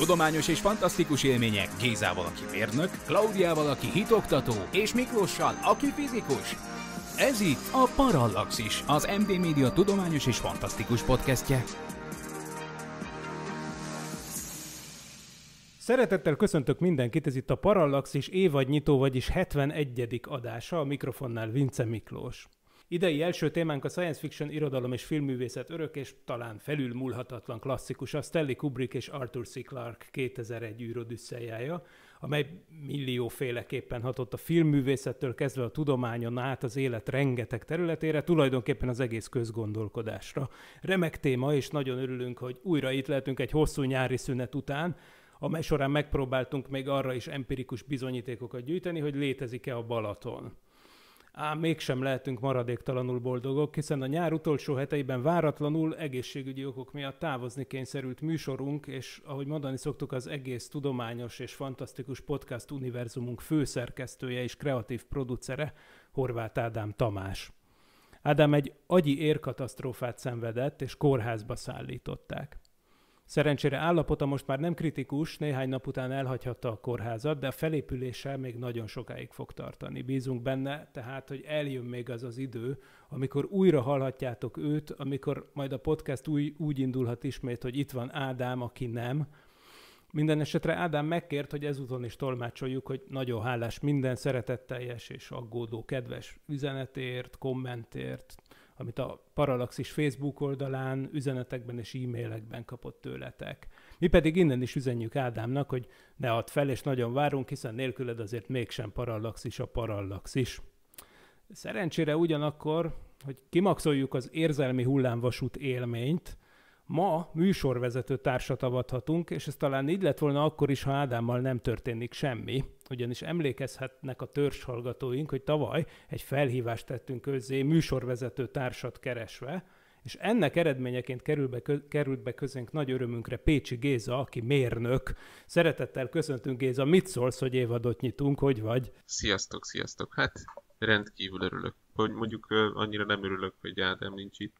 Tudományos és fantasztikus élmények Gézával, aki mérnök, Klaudiával, aki hitoktató, és Miklossal, aki fizikus. Ez itt a Parallaxis, az MD Media tudományos és fantasztikus podcastje. Szeretettel köszöntök mindenkit, ez itt a Parallaxis évadnyitó, vagyis 71. adása, a mikrofonnál Vince Miklós. Idei első témánk a science fiction irodalom és filmművészet örök és talán felülmúlhatatlan klasszikus a Stanley Kubrick és Arthur C. Clarke 2001 űrodüsszeljája, amely millióféleképpen hatott a filmművészettől kezdve a tudományon át az élet rengeteg területére, tulajdonképpen az egész közgondolkodásra. Remek téma, és nagyon örülünk, hogy újra itt lehetünk egy hosszú nyári szünet után, amely során megpróbáltunk még arra is empirikus bizonyítékokat gyűjteni, hogy létezik-e a Balaton ám mégsem lehetünk maradéktalanul boldogok, hiszen a nyár utolsó heteiben váratlanul egészségügyi okok miatt távozni kényszerült műsorunk, és ahogy mondani szoktuk, az egész tudományos és fantasztikus podcast univerzumunk főszerkesztője és kreatív producere, Horváth Ádám Tamás. Ádám egy agyi érkatasztrófát szenvedett, és kórházba szállították. Szerencsére állapota most már nem kritikus, néhány nap után elhagyhatta a kórházat, de a felépüléssel még nagyon sokáig fog tartani. Bízunk benne, tehát, hogy eljön még az az idő, amikor újra hallhatjátok őt, amikor majd a podcast új, úgy indulhat ismét, hogy itt van Ádám, aki nem. Minden esetre Ádám megkért, hogy ezúton is tolmácsoljuk, hogy nagyon hálás minden szeretetteljes és aggódó kedves üzenetért, kommentért, amit a Paralaxis Facebook oldalán, üzenetekben és e-mailekben kapott tőletek. Mi pedig innen is üzenjük Ádámnak, hogy ne add fel, és nagyon várunk, hiszen nélküled azért mégsem Paralaxis a Paralaxis. Szerencsére ugyanakkor, hogy kimaxoljuk az érzelmi hullámvasút élményt, Ma műsorvezető társat avathatunk, és ez talán így lett volna akkor is, ha Ádámmal nem történik semmi, ugyanis emlékezhetnek a hallgatóink, hogy tavaly egy felhívást tettünk közzé műsorvezető társat keresve, és ennek eredményeként kerül be, került be közénk nagy örömünkre Pécsi Géza, aki mérnök. Szeretettel köszöntünk Géza, mit szólsz, hogy évadot nyitunk, hogy vagy? Sziasztok, sziasztok! Hát rendkívül örülök. Hogy mondjuk annyira nem örülök, hogy Ádám nincs itt,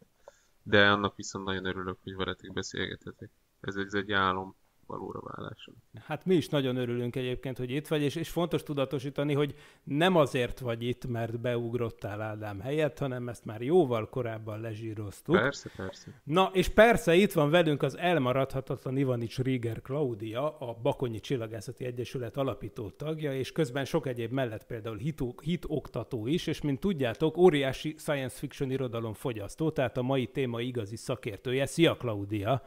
de annak viszont nagyon örülök, hogy veletek beszélgethetek. Ez, ez egy álom valóra válása. Hát mi is nagyon örülünk egyébként, hogy itt vagy, és, és fontos tudatosítani, hogy nem azért vagy itt, mert beugrottál Ádám helyett, hanem ezt már jóval korábban lezsíroztuk. Persze, persze. Na, és persze itt van velünk az elmaradhatatlan Ivanics Rieger Klaudia, a Bakonyi Csillagászati Egyesület alapító tagja, és közben sok egyéb mellett például hit hitoktató is, és mint tudjátok, óriási science fiction irodalom fogyasztó, tehát a mai téma igazi szakértője. Szia, Klaudia!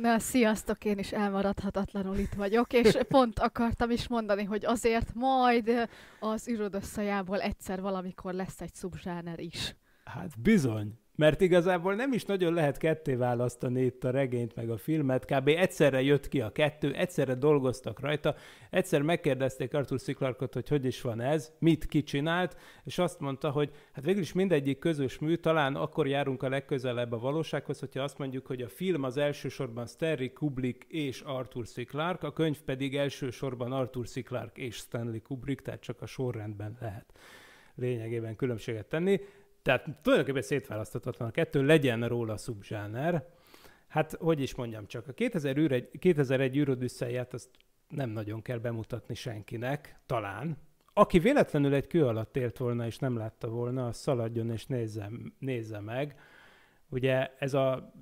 Na, sziasztok, én is elmaradhatatlanul itt vagyok, és pont akartam is mondani, hogy azért majd az űrodösszajából egyszer valamikor lesz egy szubzsáner is. Hát bizony, mert igazából nem is nagyon lehet ketté választani itt a regényt meg a filmet, kb. egyszerre jött ki a kettő, egyszerre dolgoztak rajta, egyszer megkérdezték Arthur C. Clarke-ot, hogy hogy is van ez, mit kicsinált, és azt mondta, hogy hát végül is mindegyik közös mű, talán akkor járunk a legközelebb a valósághoz, hogyha azt mondjuk, hogy a film az elsősorban Stanley Kubrick és Arthur C. Clarke, a könyv pedig elsősorban Arthur C. Clarke és Stanley Kubrick, tehát csak a sorrendben lehet lényegében különbséget tenni. Tehát tulajdonképpen szétválasztatatlan a kettő, legyen róla szubzsáner. Hát, hogy is mondjam csak, a 2000 űr, 2001 űrodüsszelját azt nem nagyon kell bemutatni senkinek, talán. Aki véletlenül egy kő alatt élt volna és nem látta volna, az szaladjon és nézze, nézze meg. Ugye ez a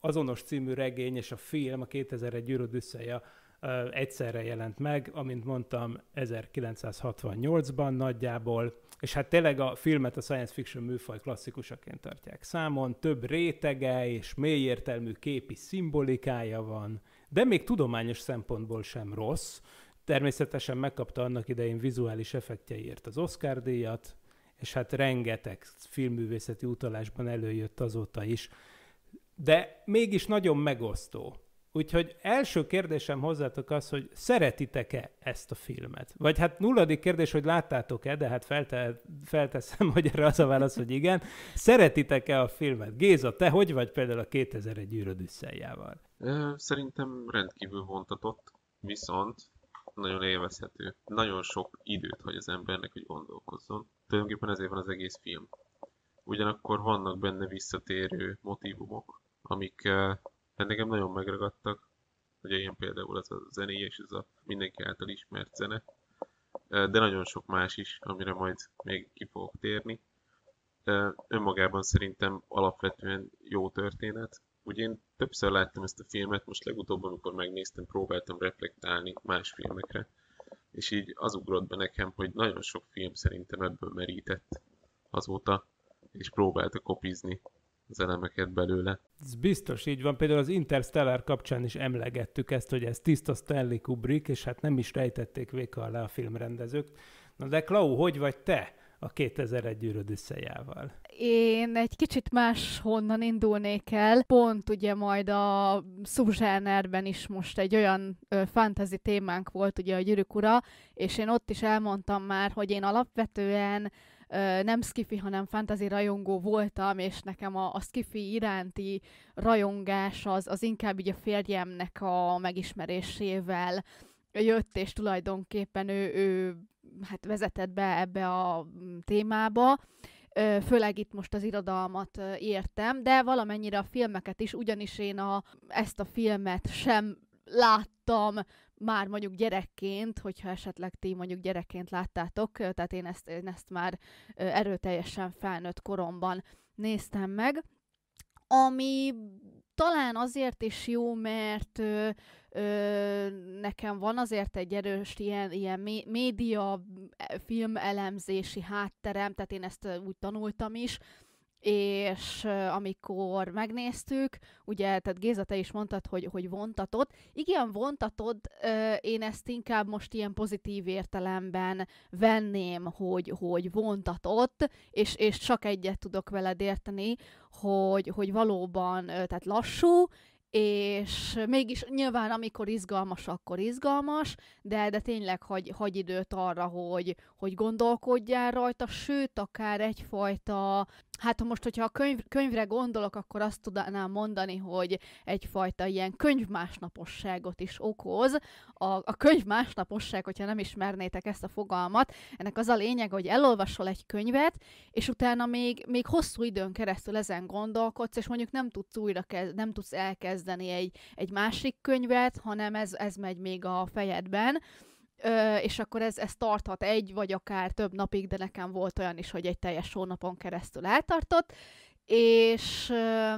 azonos című regény és a film, a 2001 űrodüsszeja, egyszerre jelent meg, amint mondtam, 1968-ban nagyjából, és hát tényleg a filmet a science fiction műfaj klasszikusaként tartják számon, több rétege és mélyértelmű képi szimbolikája van, de még tudományos szempontból sem rossz, természetesen megkapta annak idején vizuális effektjeiért az Oscar díjat, és hát rengeteg filmművészeti utalásban előjött azóta is, de mégis nagyon megosztó. Úgyhogy első kérdésem hozzátok az, hogy szeretitek-e ezt a filmet? Vagy hát nulladik kérdés, hogy láttátok-e, de hát felte, felteszem, hogy erre az a válasz, hogy igen. Szeretitek-e a filmet? Géza, te hogy vagy például a 2001 űröd üsszeljával? Szerintem rendkívül vontatott, viszont nagyon élvezhető. Nagyon sok időt hagy az embernek, hogy gondolkozzon. Tulajdonképpen ezért van az egész film. Ugyanakkor vannak benne visszatérő motivumok, amik hát nekem nagyon megragadtak, ugye ilyen például az a zenéje és ez a mindenki által ismert zene, de nagyon sok más is, amire majd még ki fogok térni. Önmagában szerintem alapvetően jó történet. Ugye én többször láttam ezt a filmet, most legutóbb, amikor megnéztem, próbáltam reflektálni más filmekre, és így az ugrott be nekem, hogy nagyon sok film szerintem ebből merített azóta, és próbálta kopizni az elemeket belőle. Ez biztos így van, például az Interstellar kapcsán is emlegettük ezt, hogy ez tiszta Stanley Kubrick, és hát nem is rejtették véka alá a filmrendezők. Na de Klau, hogy vagy te a 2001 gyűröd összejával? Én egy kicsit más honnan indulnék el. Pont ugye majd a szubzsánerben is most egy olyan ö, fantasy témánk volt ugye a gyűrűk ura, és én ott is elmondtam már, hogy én alapvetően nem skifi, hanem fantasy rajongó voltam, és nekem a, a skifi iránti rajongás az, az inkább így a férjemnek a megismerésével jött, és tulajdonképpen ő, ő hát vezetett be ebbe a mm, témába főleg itt most az irodalmat értem, de valamennyire a filmeket is, ugyanis én a, ezt a filmet sem láttam már mondjuk gyerekként, hogyha esetleg ti mondjuk gyerekként láttátok, tehát én ezt, én ezt már erőteljesen felnőtt koromban néztem meg, ami talán azért is jó, mert ö, ö, nekem van azért egy erős ilyen, ilyen média, e, film elemzési hátterem, tehát én ezt úgy tanultam is, és amikor megnéztük, ugye, tehát Géza, te is mondtad, hogy, hogy vontatott. Igen, vontatod, én ezt inkább most ilyen pozitív értelemben venném, hogy, hogy vontatott, és, és csak egyet tudok veled érteni, hogy, hogy valóban, tehát lassú, és mégis nyilván amikor izgalmas, akkor izgalmas, de, de tényleg hagy, hagy időt arra, hogy, hogy gondolkodjál rajta, sőt, akár egyfajta Hát most, hogyha a könyv, könyvre gondolok, akkor azt tudnám mondani, hogy egyfajta ilyen könyvmásnaposságot is okoz. A, a könyvmásnaposság, hogyha nem ismernétek ezt a fogalmat, ennek az a lényeg, hogy elolvasol egy könyvet, és utána még, még hosszú időn keresztül ezen gondolkodsz, és mondjuk nem tudsz újra kez, nem tudsz elkezdeni egy, egy másik könyvet, hanem ez, ez megy még a fejedben Ö, és akkor ez, ez tarthat egy, vagy akár több napig, de nekem volt olyan is, hogy egy teljes hónapon keresztül eltartott, és ö,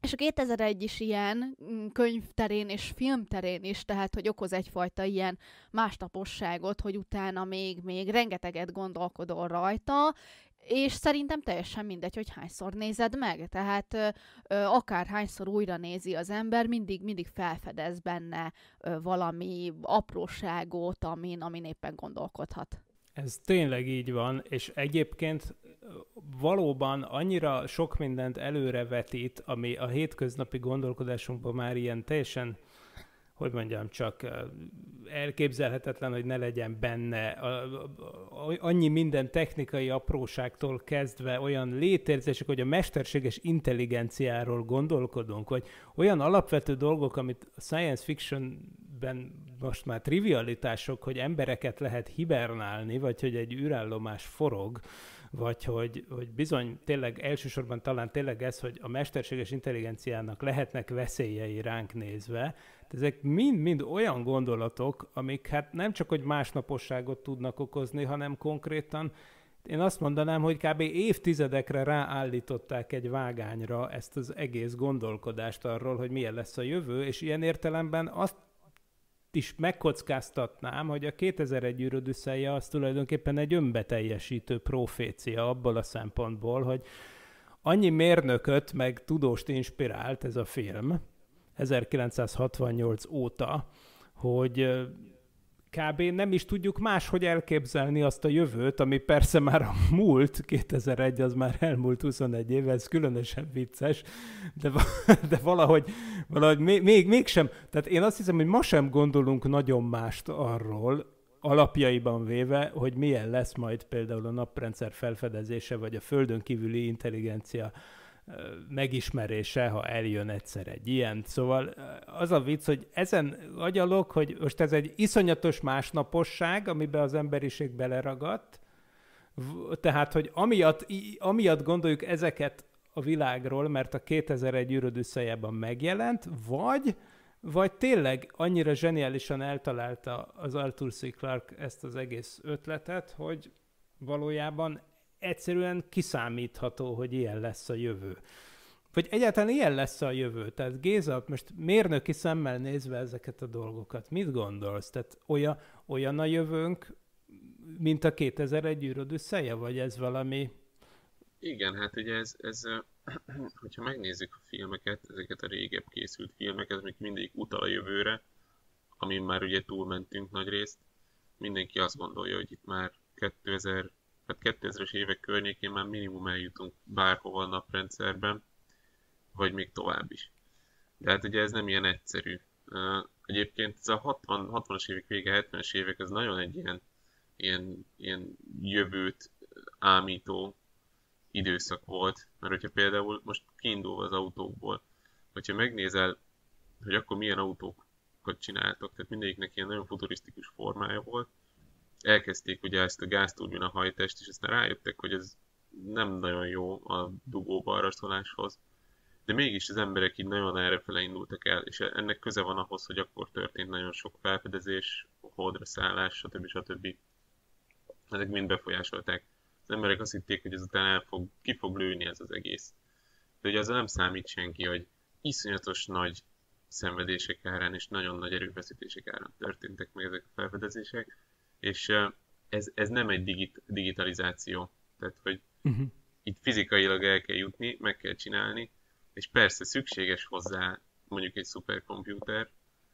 és a 2001 is ilyen mm, könyvterén és filmterén is, tehát hogy okoz egyfajta ilyen másnaposságot, hogy utána még, még rengeteget gondolkodol rajta, és szerintem teljesen mindegy, hogy hányszor nézed meg, tehát ö, akár hányszor újra nézi az ember, mindig, mindig felfedez benne ö, valami apróságot, amin, amin éppen gondolkodhat. Ez tényleg így van, és egyébként valóban annyira sok mindent előrevetít, ami a hétköznapi gondolkodásunkban már ilyen teljesen, hogy mondjam, csak elképzelhetetlen, hogy ne legyen benne. A, a, a, annyi minden technikai apróságtól kezdve olyan létérzések, hogy a mesterséges intelligenciáról gondolkodunk, hogy olyan alapvető dolgok, amit a science fictionben most már trivialitások, hogy embereket lehet hibernálni, vagy hogy egy űrállomás forog, vagy hogy, hogy bizony tényleg elsősorban talán tényleg ez, hogy a mesterséges intelligenciának lehetnek veszélyei ránk nézve, ezek mind-mind olyan gondolatok, amik hát nem csak, hogy másnaposságot tudnak okozni, hanem konkrétan én azt mondanám, hogy kb. évtizedekre ráállították egy vágányra ezt az egész gondolkodást arról, hogy milyen lesz a jövő, és ilyen értelemben azt is megkockáztatnám, hogy a 2001 űrodüsszeje az tulajdonképpen egy önbeteljesítő profécia abból a szempontból, hogy annyi mérnököt meg tudóst inspirált ez a film 1968 óta, hogy kb. nem is tudjuk máshogy elképzelni azt a jövőt, ami persze már a múlt, 2001 az már elmúlt 21 éve, ez különösen vicces, de, de valahogy, valahogy még, még, mégsem, tehát én azt hiszem, hogy ma sem gondolunk nagyon mást arról, alapjaiban véve, hogy milyen lesz majd például a naprendszer felfedezése, vagy a földön kívüli intelligencia megismerése, ha eljön egyszer egy ilyen. Szóval az a vicc, hogy ezen agyalok, hogy most ez egy iszonyatos másnaposság, amiben az emberiség beleragadt, tehát, hogy amiatt, amiatt gondoljuk ezeket a világról, mert a 2001 űröd összejában megjelent, vagy, vagy tényleg annyira zseniálisan eltalálta az Arthur C. Clarke ezt az egész ötletet, hogy valójában egyszerűen kiszámítható, hogy ilyen lesz a jövő. Vagy egyáltalán ilyen lesz a jövő. Tehát Géza, most mérnöki szemmel nézve ezeket a dolgokat, mit gondolsz? Tehát olyan, olyan a jövőnk, mint a 2001 űrod összeje, vagy ez valami... Igen, hát ugye ez, ez, hogyha megnézzük a filmeket, ezeket a régebb készült filmeket, amik mindig utal a jövőre, amin már ugye túlmentünk nagy részt, mindenki azt gondolja, hogy itt már 2000 tehát 2000-es évek környékén már minimum eljutunk bárhova a naprendszerben, vagy még tovább is. hát ugye ez nem ilyen egyszerű. Egyébként ez a 60, 60-as évek vége, 70-es évek, ez nagyon egy ilyen, ilyen, ilyen jövőt ámító időszak volt, mert hogyha például most kiindulva az autókból, hogyha megnézel, hogy akkor milyen autókat csináltak, tehát mindegyiknek ilyen nagyon futurisztikus formája volt, elkezdték ugye ezt a a hajtást, és aztán rájöttek, hogy ez nem nagyon jó a dugó barastoláshoz. De mégis az emberek így nagyon errefele indultak el, és ennek köze van ahhoz, hogy akkor történt nagyon sok felfedezés, holdra szállás, stb. stb. Ezek mind befolyásolták. Az emberek azt hitték, hogy ezután el fog, ki fog lőni ez az egész. De ugye az nem számít senki, hogy iszonyatos nagy szenvedések árán és nagyon nagy erőfeszítések árán történtek meg ezek a felfedezések, és ez, ez nem egy digit, digitalizáció. Tehát, hogy uh-huh. Mhm. itt fizikailag el kell jutni, meg kell csinálni, és persze szükséges hozzá mondjuk egy szuperkomputer,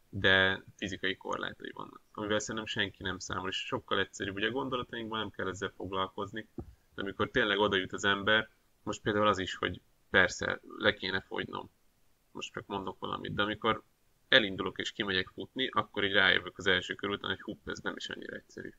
de fizikai korlátai vannak, amivel szerintem senki nem számol, és sokkal egyszerűbb, ugye a gondolatainkban nem kell ezzel foglalkozni, de amikor tényleg oda jut az ember, most például az is, hogy persze, le kéne fogynom, most csak mondok valamit, de amikor elindulok és kimegyek futni, akkor így rájövök az első kör után, hogy hupp, ez nem is annyira egyszerű.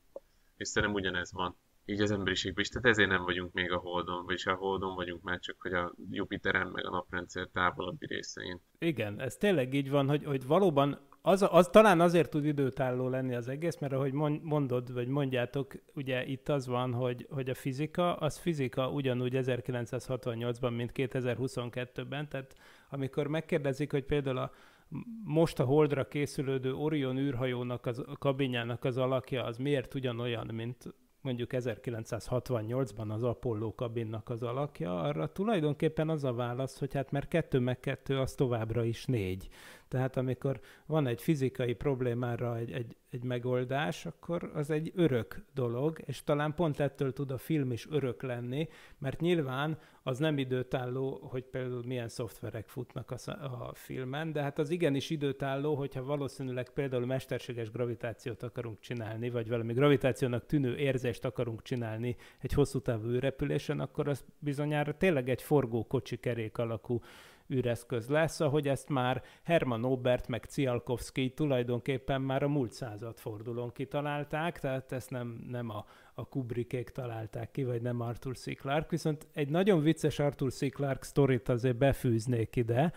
És szerintem ugyanez van így az emberiségben is. Tehát ezért nem vagyunk még a Holdon, vagyis a Holdon vagyunk már csak, hogy a Jupiteren meg a naprendszer távolabbi részein. Igen, ez tényleg így van, hogy, hogy valóban az, az talán azért tud időtálló lenni az egész, mert ahogy mondod, vagy mondjátok, ugye itt az van, hogy, hogy a fizika, az fizika ugyanúgy 1968-ban, mint 2022-ben, tehát amikor megkérdezik, hogy például a most a Holdra készülődő Orion űrhajónak az a kabinjának az alakja az miért ugyanolyan, mint mondjuk 1968-ban az Apollo kabinnak az alakja, arra tulajdonképpen az a válasz, hogy hát mert kettő meg kettő, az továbbra is négy. Tehát amikor van egy fizikai problémára egy, egy, egy megoldás, akkor az egy örök dolog, és talán pont ettől tud a film is örök lenni, mert nyilván az nem időtálló, hogy például milyen szoftverek futnak a, a filmen, de hát az igenis időtálló, hogyha valószínűleg például mesterséges gravitációt akarunk csinálni, vagy valami gravitációnak tűnő érzést akarunk csinálni egy hosszú távú repülésen, akkor az bizonyára tényleg egy forgó kocsi kerék alakú űreszköz lesz, ahogy ezt már Herman Obert meg Cialkovszki tulajdonképpen már a múlt századfordulón kitalálták, tehát ezt nem, nem a, a Kubrickék találták ki, vagy nem Arthur C. Clarke, viszont egy nagyon vicces Arthur C. Clarke sztorit azért befűznék ide,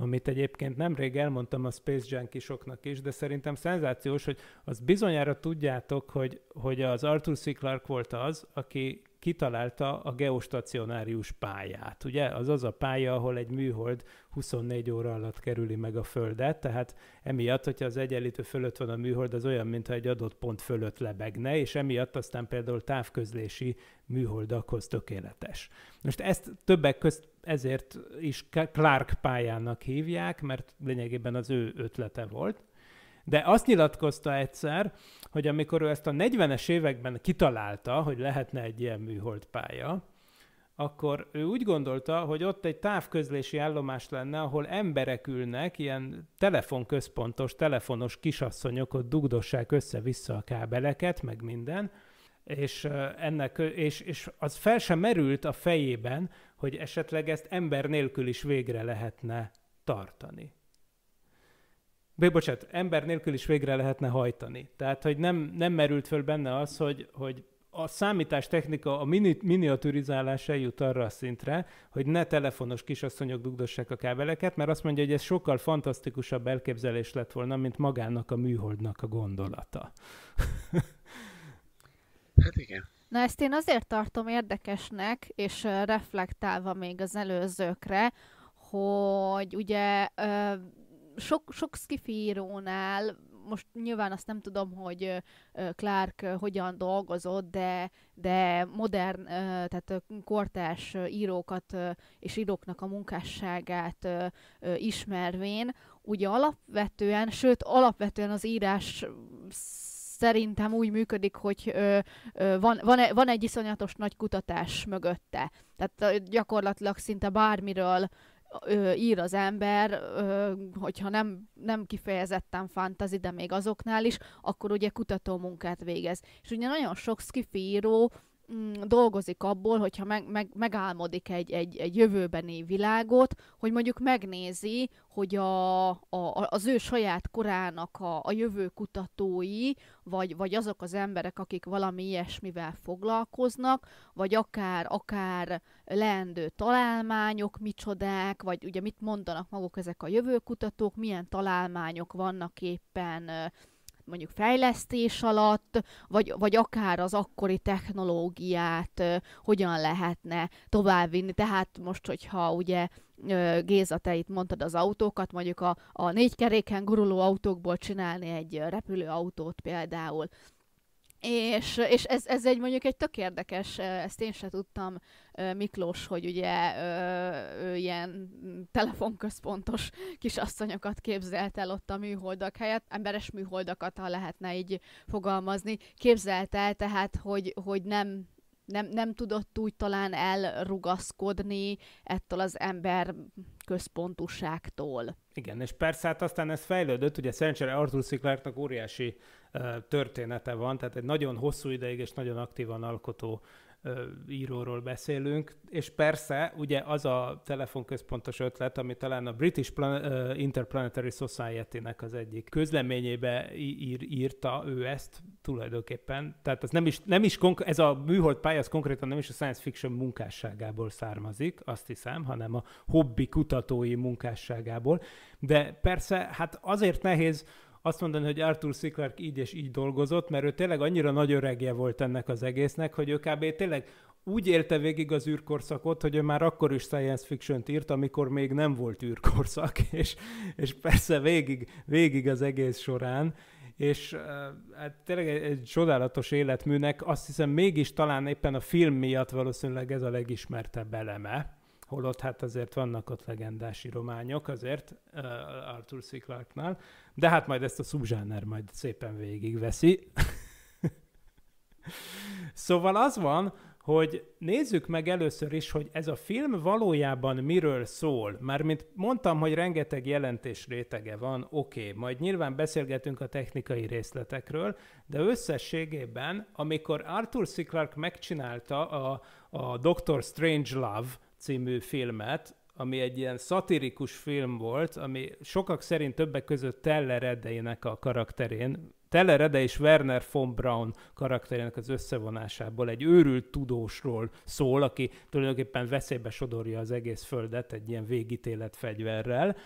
amit egyébként nemrég elmondtam a Space Junkiesoknak is, de szerintem szenzációs, hogy az bizonyára tudjátok, hogy, hogy az Arthur C. Clarke volt az, aki kitalálta a geostacionárius pályát. Ugye az az a pálya, ahol egy műhold 24 óra alatt kerüli meg a Földet, tehát emiatt, hogyha az egyenlítő fölött van a műhold, az olyan, mintha egy adott pont fölött lebegne, és emiatt aztán például távközlési műholdakhoz tökéletes. Most ezt többek közt ezért is Clark pályának hívják, mert lényegében az ő ötlete volt. De azt nyilatkozta egyszer, hogy amikor ő ezt a 40-es években kitalálta, hogy lehetne egy ilyen műholdpálya, akkor ő úgy gondolta, hogy ott egy távközlési állomás lenne, ahol emberek ülnek, ilyen telefonközpontos, telefonos kisasszonyok, ott dugdossák össze-vissza a kábeleket, meg minden, és, ennek, és, és az fel sem merült a fejében, hogy esetleg ezt ember nélkül is végre lehetne tartani. B, bocsánat, ember nélkül is végre lehetne hajtani. Tehát, hogy nem, nem merült föl benne az, hogy, hogy a számítástechnika, a mini, miniaturizálás eljut arra a szintre, hogy ne telefonos kisasszonyok dugdossák a kábeleket, mert azt mondja, hogy ez sokkal fantasztikusabb elképzelés lett volna, mint magának a műholdnak a gondolata. hát igen. Na ezt én azért tartom érdekesnek, és reflektálva még az előzőkre, hogy ugye sok, sok skifiírónál, most nyilván azt nem tudom, hogy Clark hogyan dolgozott, de, de modern, tehát kortás írókat és íróknak a munkásságát ismervén, ugye alapvetően, sőt alapvetően az írás szerintem úgy működik, hogy ö, ö, van, van, e, van egy iszonyatos nagy kutatás mögötte. Tehát gyakorlatilag szinte bármiről ö, ír az ember, ö, hogyha nem, nem kifejezetten fantazi, de még azoknál is, akkor ugye kutató munkát végez. És ugye nagyon sok skifi író Mm, dolgozik abból, hogyha meg, meg, megálmodik egy, egy, egy jövőbeni világot, hogy mondjuk megnézi, hogy a, a, az ő saját korának a, a jövő kutatói, vagy, vagy azok az emberek, akik valami ilyesmivel foglalkoznak, vagy akár, akár leendő találmányok, micsodák, vagy ugye mit mondanak maguk ezek a jövőkutatók, milyen találmányok vannak éppen mondjuk fejlesztés alatt, vagy, vagy akár az akkori technológiát hogyan lehetne továbbvinni. Tehát most, hogyha ugye Géza, te itt mondtad az autókat, mondjuk a, a négy keréken guruló autókból csinálni egy repülőautót például, és, és ez, ez egy mondjuk egy tök érdekes, ezt én se tudtam Miklós, hogy ugye ő ilyen telefonközpontos kisasszonyokat képzelt el ott a műholdak helyett, emberes műholdakat, ha lehetne így fogalmazni, képzelt el tehát, hogy, hogy nem nem, nem tudott úgy talán elrugaszkodni ettől az ember központúságtól. Igen, és persze hát aztán ez fejlődött, ugye szerencsére Arthur C. Clarke-nak óriási uh, története van, tehát egy nagyon hosszú ideig és nagyon aktívan alkotó íróról beszélünk, és persze ugye az a telefonközpontos ötlet, ami talán a British Plan- Interplanetary Society-nek az egyik közleményébe ír, írta ő ezt tulajdonképpen, tehát ez nem is, nem is konk- ez a műhold pálya, konkrétan nem is a science fiction munkásságából származik, azt hiszem, hanem a hobbi kutatói munkásságából, de persze hát azért nehéz azt mondani, hogy Arthur C. Clarke így és így dolgozott, mert ő tényleg annyira nagy öregje volt ennek az egésznek, hogy ő kb. tényleg úgy élte végig az űrkorszakot, hogy ő már akkor is science fiction írt, amikor még nem volt űrkorszak, és, és persze végig, végig az egész során és hát tényleg egy, egy csodálatos életműnek, azt hiszem mégis talán éppen a film miatt valószínűleg ez a legismertebb eleme, holott hát azért vannak ott legendás írományok azért uh, Arthur C. Clarke-nál, de hát majd ezt a szubzsáner majd szépen végigveszi. szóval az van, hogy nézzük meg először is, hogy ez a film valójában miről szól. Mármint mondtam, hogy rengeteg jelentés rétege van, oké, okay, majd nyilván beszélgetünk a technikai részletekről, de összességében, amikor Arthur C. Clarke megcsinálta a, a Doctor Strange Love című filmet, ami egy ilyen szatirikus film volt, ami sokak szerint többek között Teller Edeinek a karakterén, Teller Ede és Werner von Braun karakterének az összevonásából egy őrült tudósról szól, aki tulajdonképpen veszélybe sodorja az egész földet egy ilyen végítélet fegyverrel,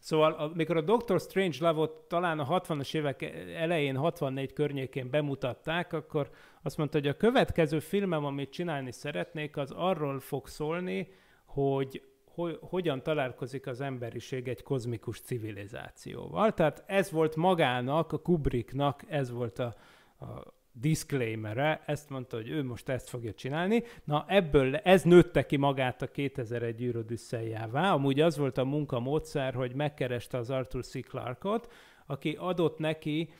Szóval amikor a Doctor Strange Love-ot talán a 60-as évek elején, 64 környékén bemutatták, akkor azt mondta, hogy a következő filmem, amit csinálni szeretnék, az arról fog szólni, hogy ho- hogyan találkozik az emberiség egy kozmikus civilizációval. Tehát ez volt magának, a Kubricknak ez volt a, a, disclaimer disclaimer-e, ezt mondta, hogy ő most ezt fogja csinálni. Na ebből ez nőtte ki magát a 2001 űrodüsszeljává. Amúgy az volt a munka módszer, hogy megkereste az Arthur C. Clarke-ot, aki adott neki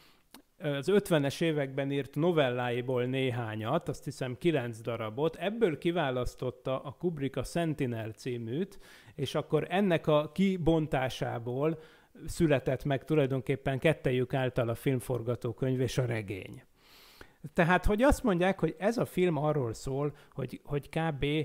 az 50-es években írt novelláiból néhányat, azt hiszem 9 darabot, ebből kiválasztotta a Kubrick a Sentinel címűt, és akkor ennek a kibontásából született meg tulajdonképpen kettejük által a filmforgatókönyv és a regény. Tehát, hogy azt mondják, hogy ez a film arról szól, hogy, hogy kb. Eh,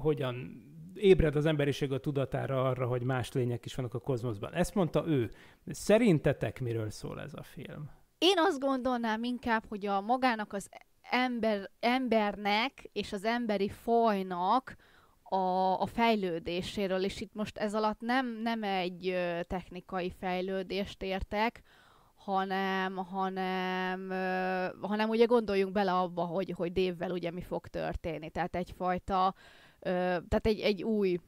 hogyan ébred az emberiség a tudatára arra, hogy más lények is vannak a kozmoszban. Ezt mondta ő. Szerintetek miről szól ez a film? Én azt gondolnám inkább, hogy a magának az ember, embernek és az emberi fajnak a, a fejlődéséről, és itt most ez alatt nem, nem egy technikai fejlődést értek, hanem, hanem, hanem ugye gondoljunk bele abba, hogy, hogy Dévvel ugye mi fog történni. Tehát egyfajta, tehát egy, egy új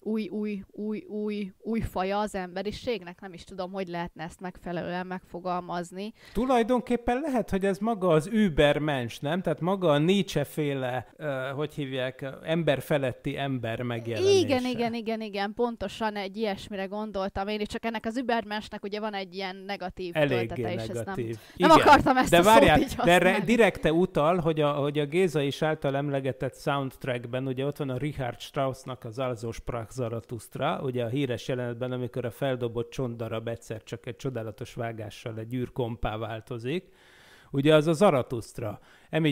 új, új, új, új, új faja az emberiségnek, nem is tudom, hogy lehetne ezt megfelelően megfogalmazni. Tulajdonképpen lehet, hogy ez maga az übermensch, nem? Tehát maga a Nietzsche-féle, uh, hogy hívják, ember feletti ember megjelenése. Igen, igen, igen, igen, pontosan egy ilyesmire gondoltam én, csak ennek az ÜBERMENSnek ugye van egy ilyen negatív Eléggé töltete, negatív. és ez nem, nem igen. akartam ezt de a várjál, szót így De erre direkte utal, hogy a, hogy a Géza is által emlegetett soundtrackben, ugye ott van a Richard Straussnak az Alzós Prag Zárák Zaratusztra, ugye a híres jelenetben, amikor a feldobott csontdarab egyszer csak egy csodálatos vágással egy űrkompá változik, ugye az a Zaratusztra.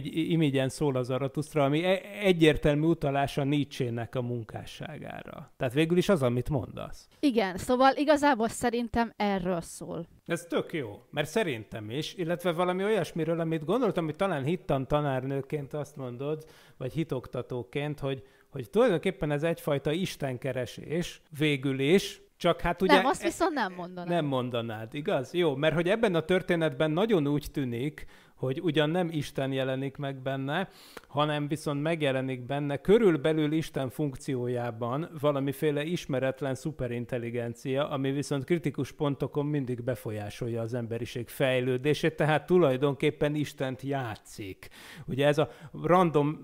imigyen szól a Zaratusztra, ami e- egyértelmű utalása Nietzsének a munkásságára. Tehát végül is az, amit mondasz. Igen, szóval igazából szerintem erről szól. Ez tök jó, mert szerintem is, illetve valami olyasmiről, amit gondoltam, hogy talán hittan tanárnőként azt mondod, vagy hitoktatóként, hogy hogy tulajdonképpen ez egyfajta istenkeresés végül is, csak hát ugye... Nem, azt viszont nem mondanád. Nem mondanád, igaz? Jó, mert hogy ebben a történetben nagyon úgy tűnik, hogy ugyan nem Isten jelenik meg benne, hanem viszont megjelenik benne körülbelül Isten funkciójában valamiféle ismeretlen szuperintelligencia, ami viszont kritikus pontokon mindig befolyásolja az emberiség fejlődését, tehát tulajdonképpen Istent játszik. Ugye ez a random,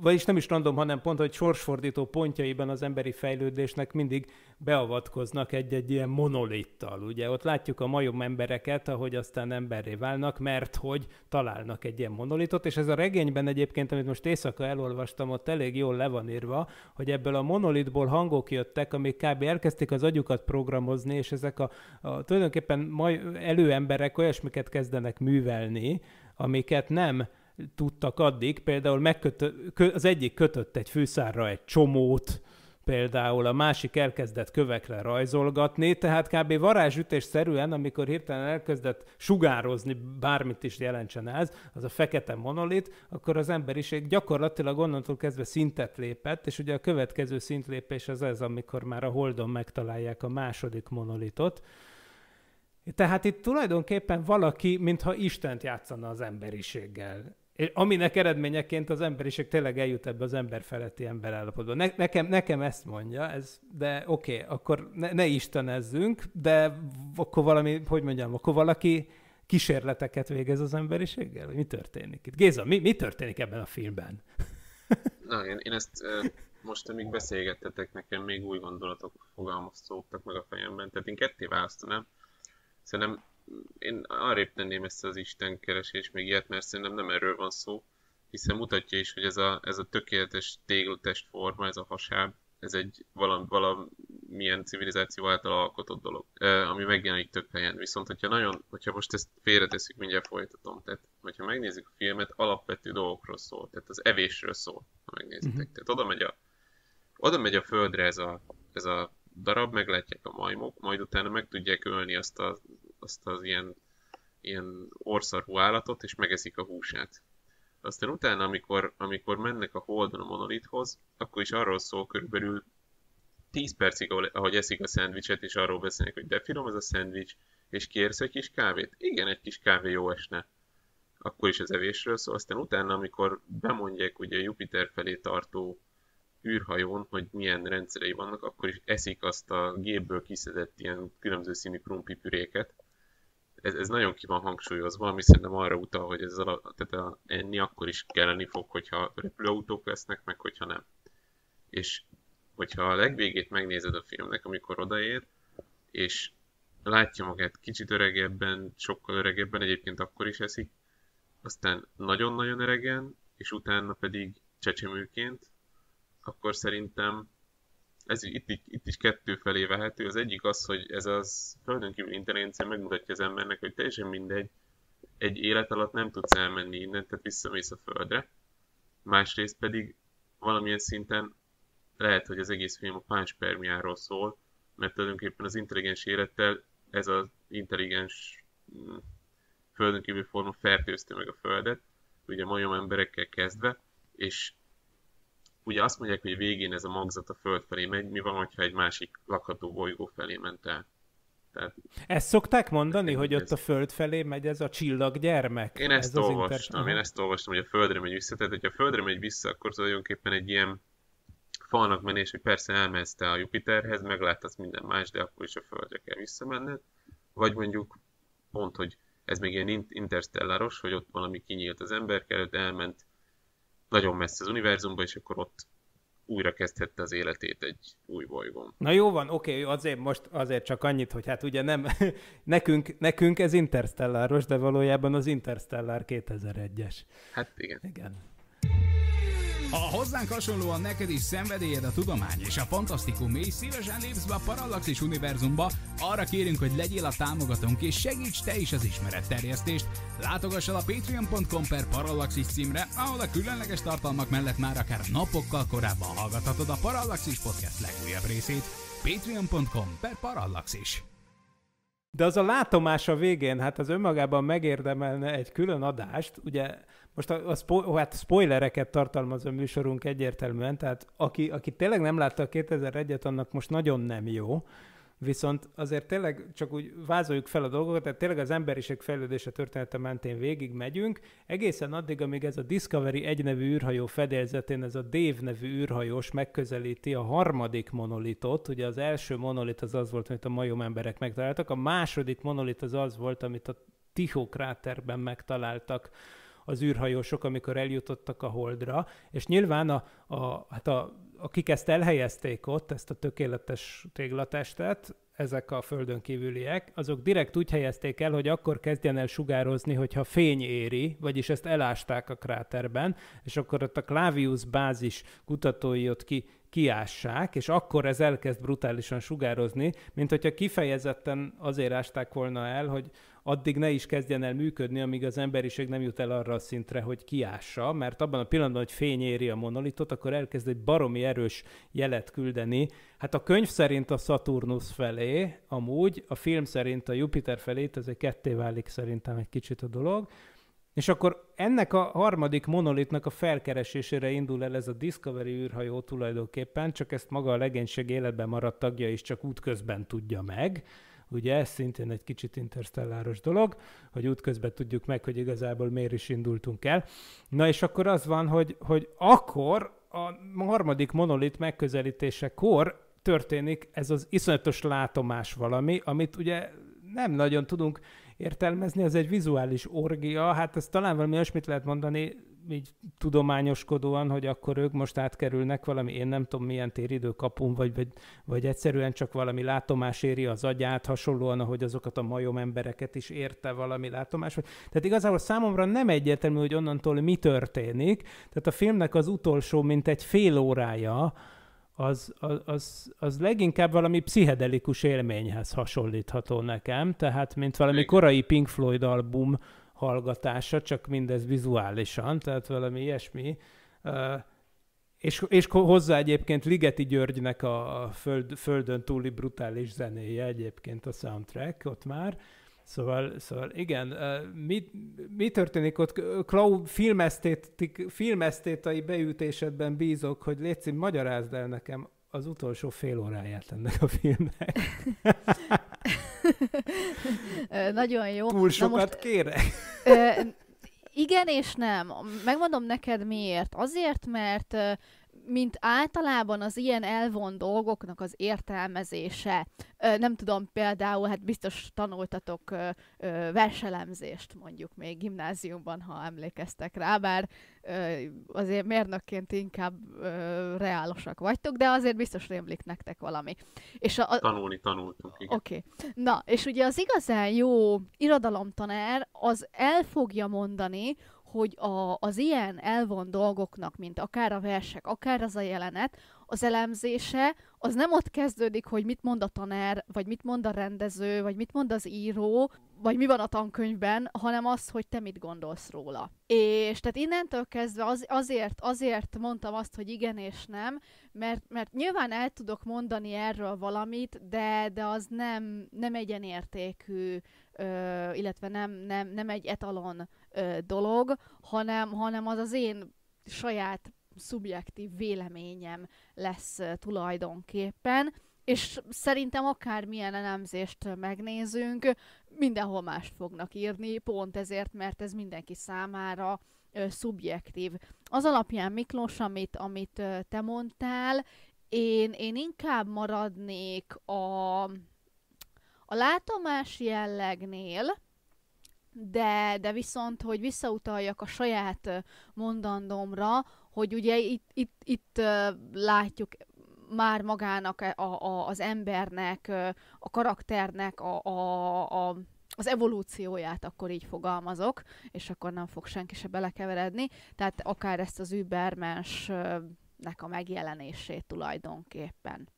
vagyis nem is random, hanem pont, hogy sorsfordító pontjaiban az emberi fejlődésnek mindig beavatkoznak egy-egy ilyen monolittal. Ugye ott látjuk a majom embereket, ahogy aztán emberré válnak, mert hogy találnak egy ilyen monolitot, és ez a regényben egyébként, amit most éjszaka elolvastam, ott elég jól le van írva, hogy ebből a monolitból hangok jöttek, amik kb. elkezdték az agyukat programozni, és ezek a, a tulajdonképpen mai előemberek olyasmiket kezdenek művelni, amiket nem tudtak addig, például megkötö, az egyik kötött egy fűszárra egy csomót, például a másik elkezdett kövekre rajzolgatni, tehát kb. varázsütés szerűen, amikor hirtelen elkezdett sugározni, bármit is jelentsen ez, az a fekete monolit, akkor az emberiség gyakorlatilag onnantól kezdve szintet lépett, és ugye a következő szintlépés az ez, amikor már a Holdon megtalálják a második monolitot, tehát itt tulajdonképpen valaki, mintha Istent játszana az emberiséggel és aminek eredményeként az emberiség tényleg eljut ebbe az ember feletti ember Ne, nekem, nekem ezt mondja, ez, de oké, okay, akkor ne, ne istenezzünk, de akkor valami, hogy mondjam, akkor valaki kísérleteket végez az emberiséggel? Mi történik itt? Géza, mi, mi történik ebben a filmben? Na, én, én ezt most, amíg beszélgettetek, nekem még új gondolatok fogalmazódtak meg a fejemben, tehát én ketté választanám. Szerintem én arrébb tenném ezt az istenkeresés még ilyet, mert szerintem nem erről van szó, hiszen mutatja is, hogy ez a, ez a tökéletes téglatest forma, ez a hasáb, ez egy valam, valamilyen civilizáció által alkotott dolog, ami megjelenik több helyen. Viszont, hogyha nagyon, hogyha most ezt félretesszük, mindjárt folytatom. Tehát, hogyha megnézzük a filmet, alapvető dolgokról szól, tehát az evésről szól, ha megnézitek. Uh-huh. Tehát oda megy, a, oda megy a földre ez a, ez a darab, meglátják a majmok, majd utána meg tudják ölni azt a azt az ilyen, ilyen orszarú állatot, és megeszik a húsát. Aztán utána, amikor, amikor mennek a holdon a monolithoz, akkor is arról szól körülbelül 10 percig, ahogy eszik a szendvicset, és arról beszélnek, hogy de finom ez a szendvics, és kérsz egy kis kávét? Igen, egy kis kávé jó esne. Akkor is az evésről szól, aztán utána, amikor bemondják ugye Jupiter felé tartó űrhajón, hogy milyen rendszerei vannak, akkor is eszik azt a gépből kiszedett ilyen különböző színű krumpipüréket ez, ez nagyon ki van hangsúlyozva, ami szerintem arra utal, hogy ezzel a, tehát a, enni akkor is kelleni fog, hogyha repülőautók lesznek, meg hogyha nem. És hogyha a legvégét megnézed a filmnek, amikor odaér, és látja magát kicsit öregebben, sokkal öregebben, egyébként akkor is eszik, aztán nagyon-nagyon öregen, és utána pedig csecsemőként, akkor szerintem ez itt, itt is kettő felé vehető. Az egyik az, hogy ez az földönkívül intelligencia megmutatja az embernek, hogy teljesen mindegy, egy élet alatt nem tudsz elmenni innen, tehát visszamész a földre. Másrészt pedig valamilyen szinten lehet, hogy az egész film a pánspermiáról szól, mert tulajdonképpen az intelligens élettel ez az intelligens mm, földönkívül forma fertőzte meg a földet, ugye majom emberekkel kezdve, és ugye azt mondják, hogy végén ez a magzat a föld felé megy, mi van, hogyha egy másik lakható bolygó felé ment el? Tehát, ezt szokták mondani, ez hogy ott ez... a föld felé megy ez a csillaggyermek? Én ezt ez olvastam, inter... én ezt olvastam, hogy a földre megy vissza, tehát hogyha a földre megy vissza, akkor tulajdonképpen egy ilyen falnak menés, hogy persze elmehetsz te a Jupiterhez, megláttasz minden más, de akkor is a földre kell visszamenned, vagy mondjuk pont, hogy ez még ilyen interstelláros, hogy ott valami kinyílt az ember került, elment nagyon messze az univerzumba, és akkor ott újra kezdhette az életét egy új bolygón. Na jó van, oké, okay, azért most azért csak annyit, hogy hát ugye nem, nekünk, nekünk ez interstelláros, de valójában az Interstellar 2001-es. Hát igen. Igen. Ha hozzánk hasonlóan neked is szenvedélyed a tudomány és a fantasztikum, és szívesen lépsz be a Parallaxis univerzumba, arra kérünk, hogy legyél a támogatónk és segíts te is az ismeret terjesztést. Látogass el a patreon.com per Parallaxis címre, ahol a különleges tartalmak mellett már akár napokkal korábban hallgathatod a Parallaxis podcast legújabb részét. patreon.com per Parallaxis. De az a látomás a végén, hát az önmagában megérdemelne egy külön adást, ugye most a, a spo- hát spoilereket tartalmaz a műsorunk egyértelműen, tehát aki, aki tényleg nem látta a 2001-et, annak most nagyon nem jó. Viszont azért tényleg csak úgy vázoljuk fel a dolgokat, tehát tényleg az emberiség fejlődése története mentén végig megyünk, egészen addig, amíg ez a Discovery egynevű űrhajó fedélzetén ez a Dave nevű űrhajós megközelíti a harmadik monolitot, ugye az első monolit az az volt, amit a majom emberek megtaláltak, a második monolit az az volt, amit a Tiho kráterben megtaláltak az űrhajósok, amikor eljutottak a Holdra, és nyilván a, a, hát a, akik ezt elhelyezték ott, ezt a tökéletes téglatestet, ezek a földön kívüliek, azok direkt úgy helyezték el, hogy akkor kezdjen el sugározni, hogyha fény éri, vagyis ezt elásták a kráterben, és akkor ott a Clavius bázis kutatói ott ki, kiássák, és akkor ez elkezd brutálisan sugározni, mint hogyha kifejezetten azért ásták volna el, hogy, addig ne is kezdjen el működni, amíg az emberiség nem jut el arra a szintre, hogy kiássa, mert abban a pillanatban, hogy fény éri a monolitot, akkor elkezd egy baromi erős jelet küldeni. Hát a könyv szerint a Saturnus felé, amúgy, a film szerint a Jupiter felé, ez egy ketté válik szerintem egy kicsit a dolog, és akkor ennek a harmadik monolitnak a felkeresésére indul el ez a Discovery űrhajó tulajdonképpen, csak ezt maga a legénység életben maradt tagja is csak útközben tudja meg. Ugye ez szintén egy kicsit interstelláros dolog, hogy útközben tudjuk meg, hogy igazából miért is indultunk el. Na és akkor az van, hogy, hogy akkor a harmadik monolit megközelítésekor történik ez az iszonyatos látomás valami, amit ugye nem nagyon tudunk értelmezni, az egy vizuális orgia, hát ez talán valami olyasmit lehet mondani, így tudományoskodóan, hogy akkor ők most átkerülnek valami, én nem tudom milyen kapun, vagy, vagy, vagy egyszerűen csak valami látomás éri az agyát, hasonlóan, ahogy azokat a majom embereket is érte valami látomás. Tehát igazából számomra nem egyértelmű, hogy onnantól mi történik. Tehát a filmnek az utolsó, mint egy fél órája, az, az, az, az leginkább valami pszichedelikus élményhez hasonlítható nekem, tehát mint valami korai Pink Floyd album, hallgatása, csak mindez vizuálisan, tehát valami ilyesmi. És, és hozzá egyébként Ligeti Györgynek a föld, földön túli brutális zenéje egyébként a soundtrack ott már. Szóval, szóval igen, mi, mi történik ott? Klau filmesztétai beütésedben bízok, hogy Léci, magyarázd el nekem az utolsó fél óráját ennek a filmnek. Nagyon jó. Túl sokat most, kérek. igen és nem. Megmondom neked miért. Azért, mert mint általában az ilyen elvon dolgoknak az értelmezése, nem tudom, például, hát biztos tanultatok verselemzést mondjuk még gimnáziumban, ha emlékeztek rá, bár azért mérnökként inkább reálosak vagytok, de azért biztos rémlik nektek valami. És a, a... Tanulni tanultunk, igen. Oké. Okay. Na, és ugye az igazán jó irodalomtanár az el fogja mondani, hogy a, az ilyen elvon dolgoknak, mint akár a versek, akár az a jelenet, az elemzése az nem ott kezdődik, hogy mit mond a tanár, vagy mit mond a rendező, vagy mit mond az író, vagy mi van a tankönyvben, hanem az, hogy te mit gondolsz róla. És tehát innentől kezdve az, azért, azért mondtam azt, hogy igen és nem, mert, mert nyilván el tudok mondani erről valamit, de, de az nem, nem egyenértékű, ö, illetve nem, nem, nem egy etalon ö, dolog, hanem, hanem az az én saját szubjektív véleményem lesz tulajdonképpen, és szerintem akármilyen elemzést megnézünk, mindenhol mást fognak írni, pont ezért, mert ez mindenki számára szubjektív. Az alapján Miklós, amit, amit te mondtál, én, én inkább maradnék a, a látomás jellegnél, de, de viszont, hogy visszautaljak a saját mondandómra, hogy ugye itt, itt, itt látjuk már magának, e, a, a, az embernek, a karakternek a, a, a, az evolúcióját, akkor így fogalmazok, és akkor nem fog senki se belekeveredni. Tehát akár ezt az Übermensnek a megjelenését tulajdonképpen.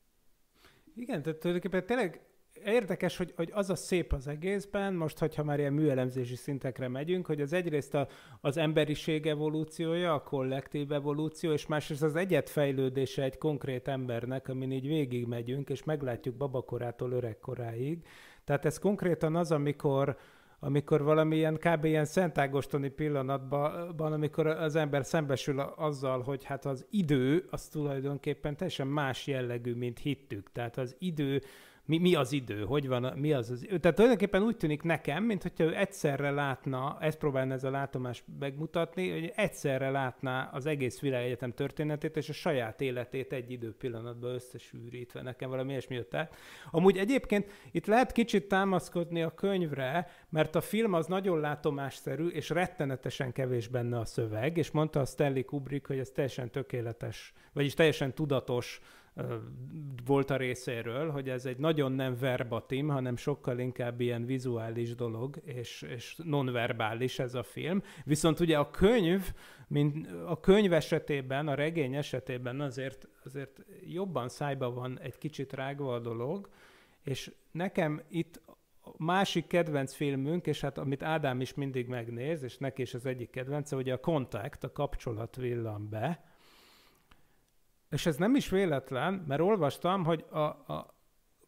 Igen, tehát tulajdonképpen tényleg érdekes, hogy, hogy az a szép az egészben, most, hogyha már ilyen műelemzési szintekre megyünk, hogy az egyrészt a, az emberiség evolúciója, a kollektív evolúció, és másrészt az egyetfejlődése egy konkrét embernek, amin így végigmegyünk, és meglátjuk babakorától öregkoráig. Tehát ez konkrétan az, amikor amikor valamilyen kb. ilyen szentágostoni pillanatban, amikor az ember szembesül azzal, hogy hát az idő az tulajdonképpen teljesen más jellegű, mint hittük. Tehát az idő mi, mi az idő, hogy van, mi az az idő. Tehát tulajdonképpen úgy tűnik nekem, mint hogyha ő egyszerre látna, ezt próbálna ez a látomás megmutatni, hogy egyszerre látná az egész világegyetem történetét és a saját életét egy időpillanatban összesűrítve. Nekem valami ilyesmi jött el. Amúgy egyébként itt lehet kicsit támaszkodni a könyvre, mert a film az nagyon látomásszerű, és rettenetesen kevés benne a szöveg, és mondta a Stanley Kubrick, hogy ez teljesen tökéletes, vagyis teljesen tudatos volt a részéről, hogy ez egy nagyon nem verbatim, hanem sokkal inkább ilyen vizuális dolog, és, és nonverbális ez a film. Viszont ugye a könyv, mint a könyv esetében, a regény esetében azért, azért jobban szájba van egy kicsit rágva a dolog, és nekem itt másik kedvenc filmünk, és hát amit Ádám is mindig megnéz, és neki is az egyik kedvence, ugye a Contact, a kapcsolat villan be, és ez nem is véletlen, mert olvastam, hogy a, a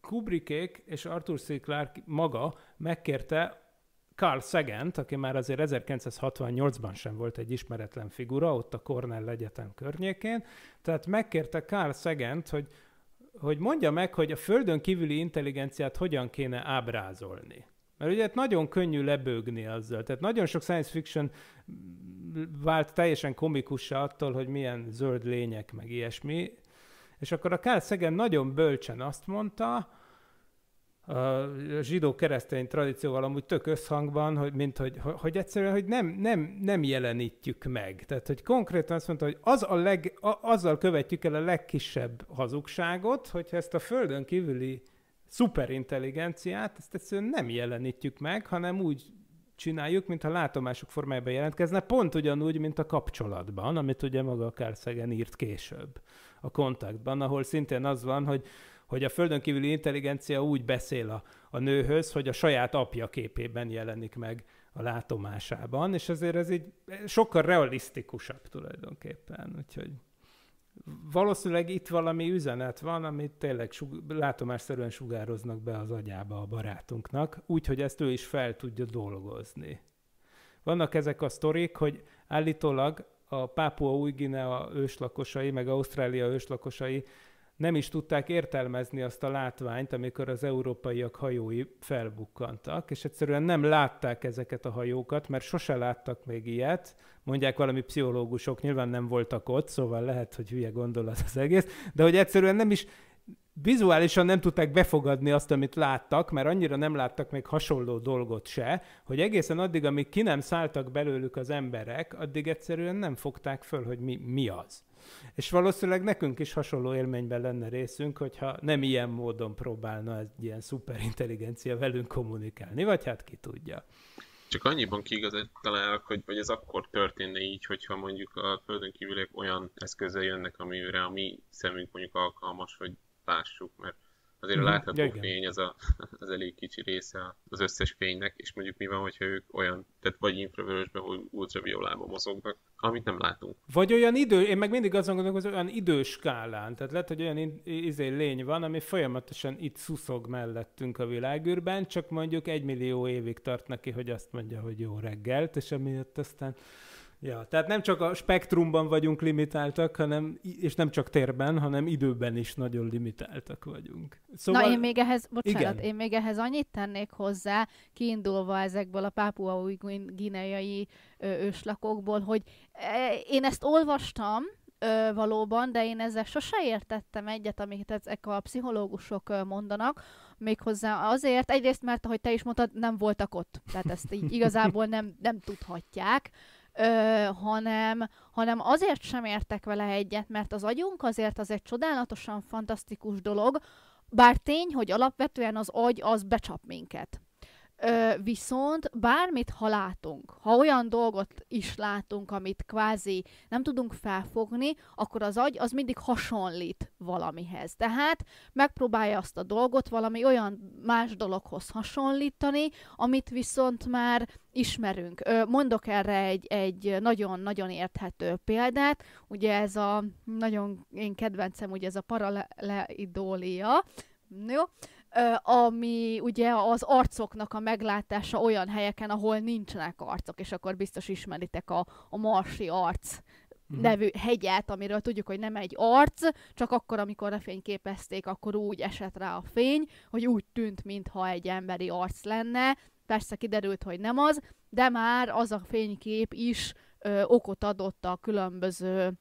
Kubrickék és Arthur C. Clarke maga megkérte Carl sagan aki már azért 1968-ban sem volt egy ismeretlen figura, ott a Cornell Egyetem környékén, tehát megkérte Carl sagan hogy, hogy mondja meg, hogy a Földön kívüli intelligenciát hogyan kéne ábrázolni. Mert ugye hát nagyon könnyű lebőgni azzal. Tehát nagyon sok science fiction vált teljesen komikussá attól, hogy milyen zöld lények, meg ilyesmi. És akkor a Carl Sagan nagyon bölcsen azt mondta, a zsidó-keresztény tradícióval amúgy tök összhangban, hogy, mint hogy, hogy egyszerűen hogy nem, nem, nem jelenítjük meg. Tehát, hogy konkrétan azt mondta, hogy az a leg, a, azzal követjük el a legkisebb hazugságot, hogyha ezt a földön kívüli szuperintelligenciát, ezt egyszerűen nem jelenítjük meg, hanem úgy csináljuk, mintha látomások formájában jelentkezne, pont ugyanúgy, mint a kapcsolatban, amit ugye maga Carl Sagan írt később a kontaktban, ahol szintén az van, hogy hogy a földön kívüli intelligencia úgy beszél a, a nőhöz, hogy a saját apja képében jelenik meg a látomásában, és azért ez így sokkal realisztikusabb tulajdonképpen, úgyhogy valószínűleg itt valami üzenet van, amit tényleg sug- látomásszerűen sugároznak be az agyába a barátunknak, úgyhogy ezt ő is fel tudja dolgozni. Vannak ezek a sztorik, hogy állítólag a Pápua új Guinea őslakosai, meg Ausztrália őslakosai nem is tudták értelmezni azt a látványt, amikor az európaiak hajói felbukkantak, és egyszerűen nem látták ezeket a hajókat, mert sose láttak még ilyet, mondják valami pszichológusok, nyilván nem voltak ott, szóval lehet, hogy hülye gondolat az egész, de hogy egyszerűen nem is, vizuálisan nem tudták befogadni azt, amit láttak, mert annyira nem láttak még hasonló dolgot se, hogy egészen addig, amíg ki nem szálltak belőlük az emberek, addig egyszerűen nem fogták föl, hogy mi, mi az. És valószínűleg nekünk is hasonló élményben lenne részünk, hogyha nem ilyen módon próbálna egy ilyen szuperintelligencia velünk kommunikálni, vagy hát ki tudja. Csak annyiban kiigazítanálok, hogy, hogy ez akkor történne így, hogyha mondjuk a földön kívüliek olyan eszközzel jönnek, amire a mi szemünk mondjuk alkalmas, hogy lássuk, mert Azért a mhm. látható Igen. fény az, a, az elég kicsi része az összes fénynek, és mondjuk mi van, hogyha ők olyan, tehát vagy infravörösben, vagy ultraviolában mozognak, amit nem látunk. Vagy olyan idő, én meg mindig azon gondolkozom, olyan időskálán, tehát lehet, hogy olyan izé lény van, ami folyamatosan itt szuszog mellettünk a világűrben, csak mondjuk egy millió évig tart neki, hogy azt mondja, hogy jó reggelt, és emiatt aztán Ja, tehát nem csak a spektrumban vagyunk limitáltak, hanem, és nem csak térben, hanem időben is nagyon limitáltak vagyunk. Szóval... Na én még ehhez, bocsánat, igen. én még ehhez annyit tennék hozzá, kiindulva ezekből a pápua új gineai őslakokból, hogy e, én ezt olvastam, ö, valóban, de én ezzel sose értettem egyet, amit ezek a pszichológusok ö, mondanak, méghozzá azért, egyrészt mert, ahogy te is mondtad, nem voltak ott, tehát ezt így igazából nem, nem tudhatják, ö, hanem, hanem azért sem értek vele egyet, mert az agyunk azért az egy csodálatosan fantasztikus dolog, bár tény, hogy alapvetően az agy az becsap minket. Ö, viszont bármit, ha látunk, ha olyan dolgot is látunk, amit kvázi nem tudunk felfogni, akkor az agy az mindig hasonlít valamihez. Tehát megpróbálja azt a dolgot valami olyan más dologhoz hasonlítani, amit viszont már ismerünk. Ö, mondok erre egy, egy nagyon-nagyon érthető példát, ugye ez a nagyon én kedvencem, ugye ez a paraleidólia, jó? ami ugye az arcoknak a meglátása olyan helyeken, ahol nincsenek arcok, és akkor biztos ismeritek a, a marsi arc mhm. nevű hegyet, amiről tudjuk, hogy nem egy arc, csak akkor, amikor lefényképezték, akkor úgy esett rá a fény, hogy úgy tűnt, mintha egy emberi arc lenne. Persze kiderült, hogy nem az, de már az a fénykép is ö, okot adott a különböző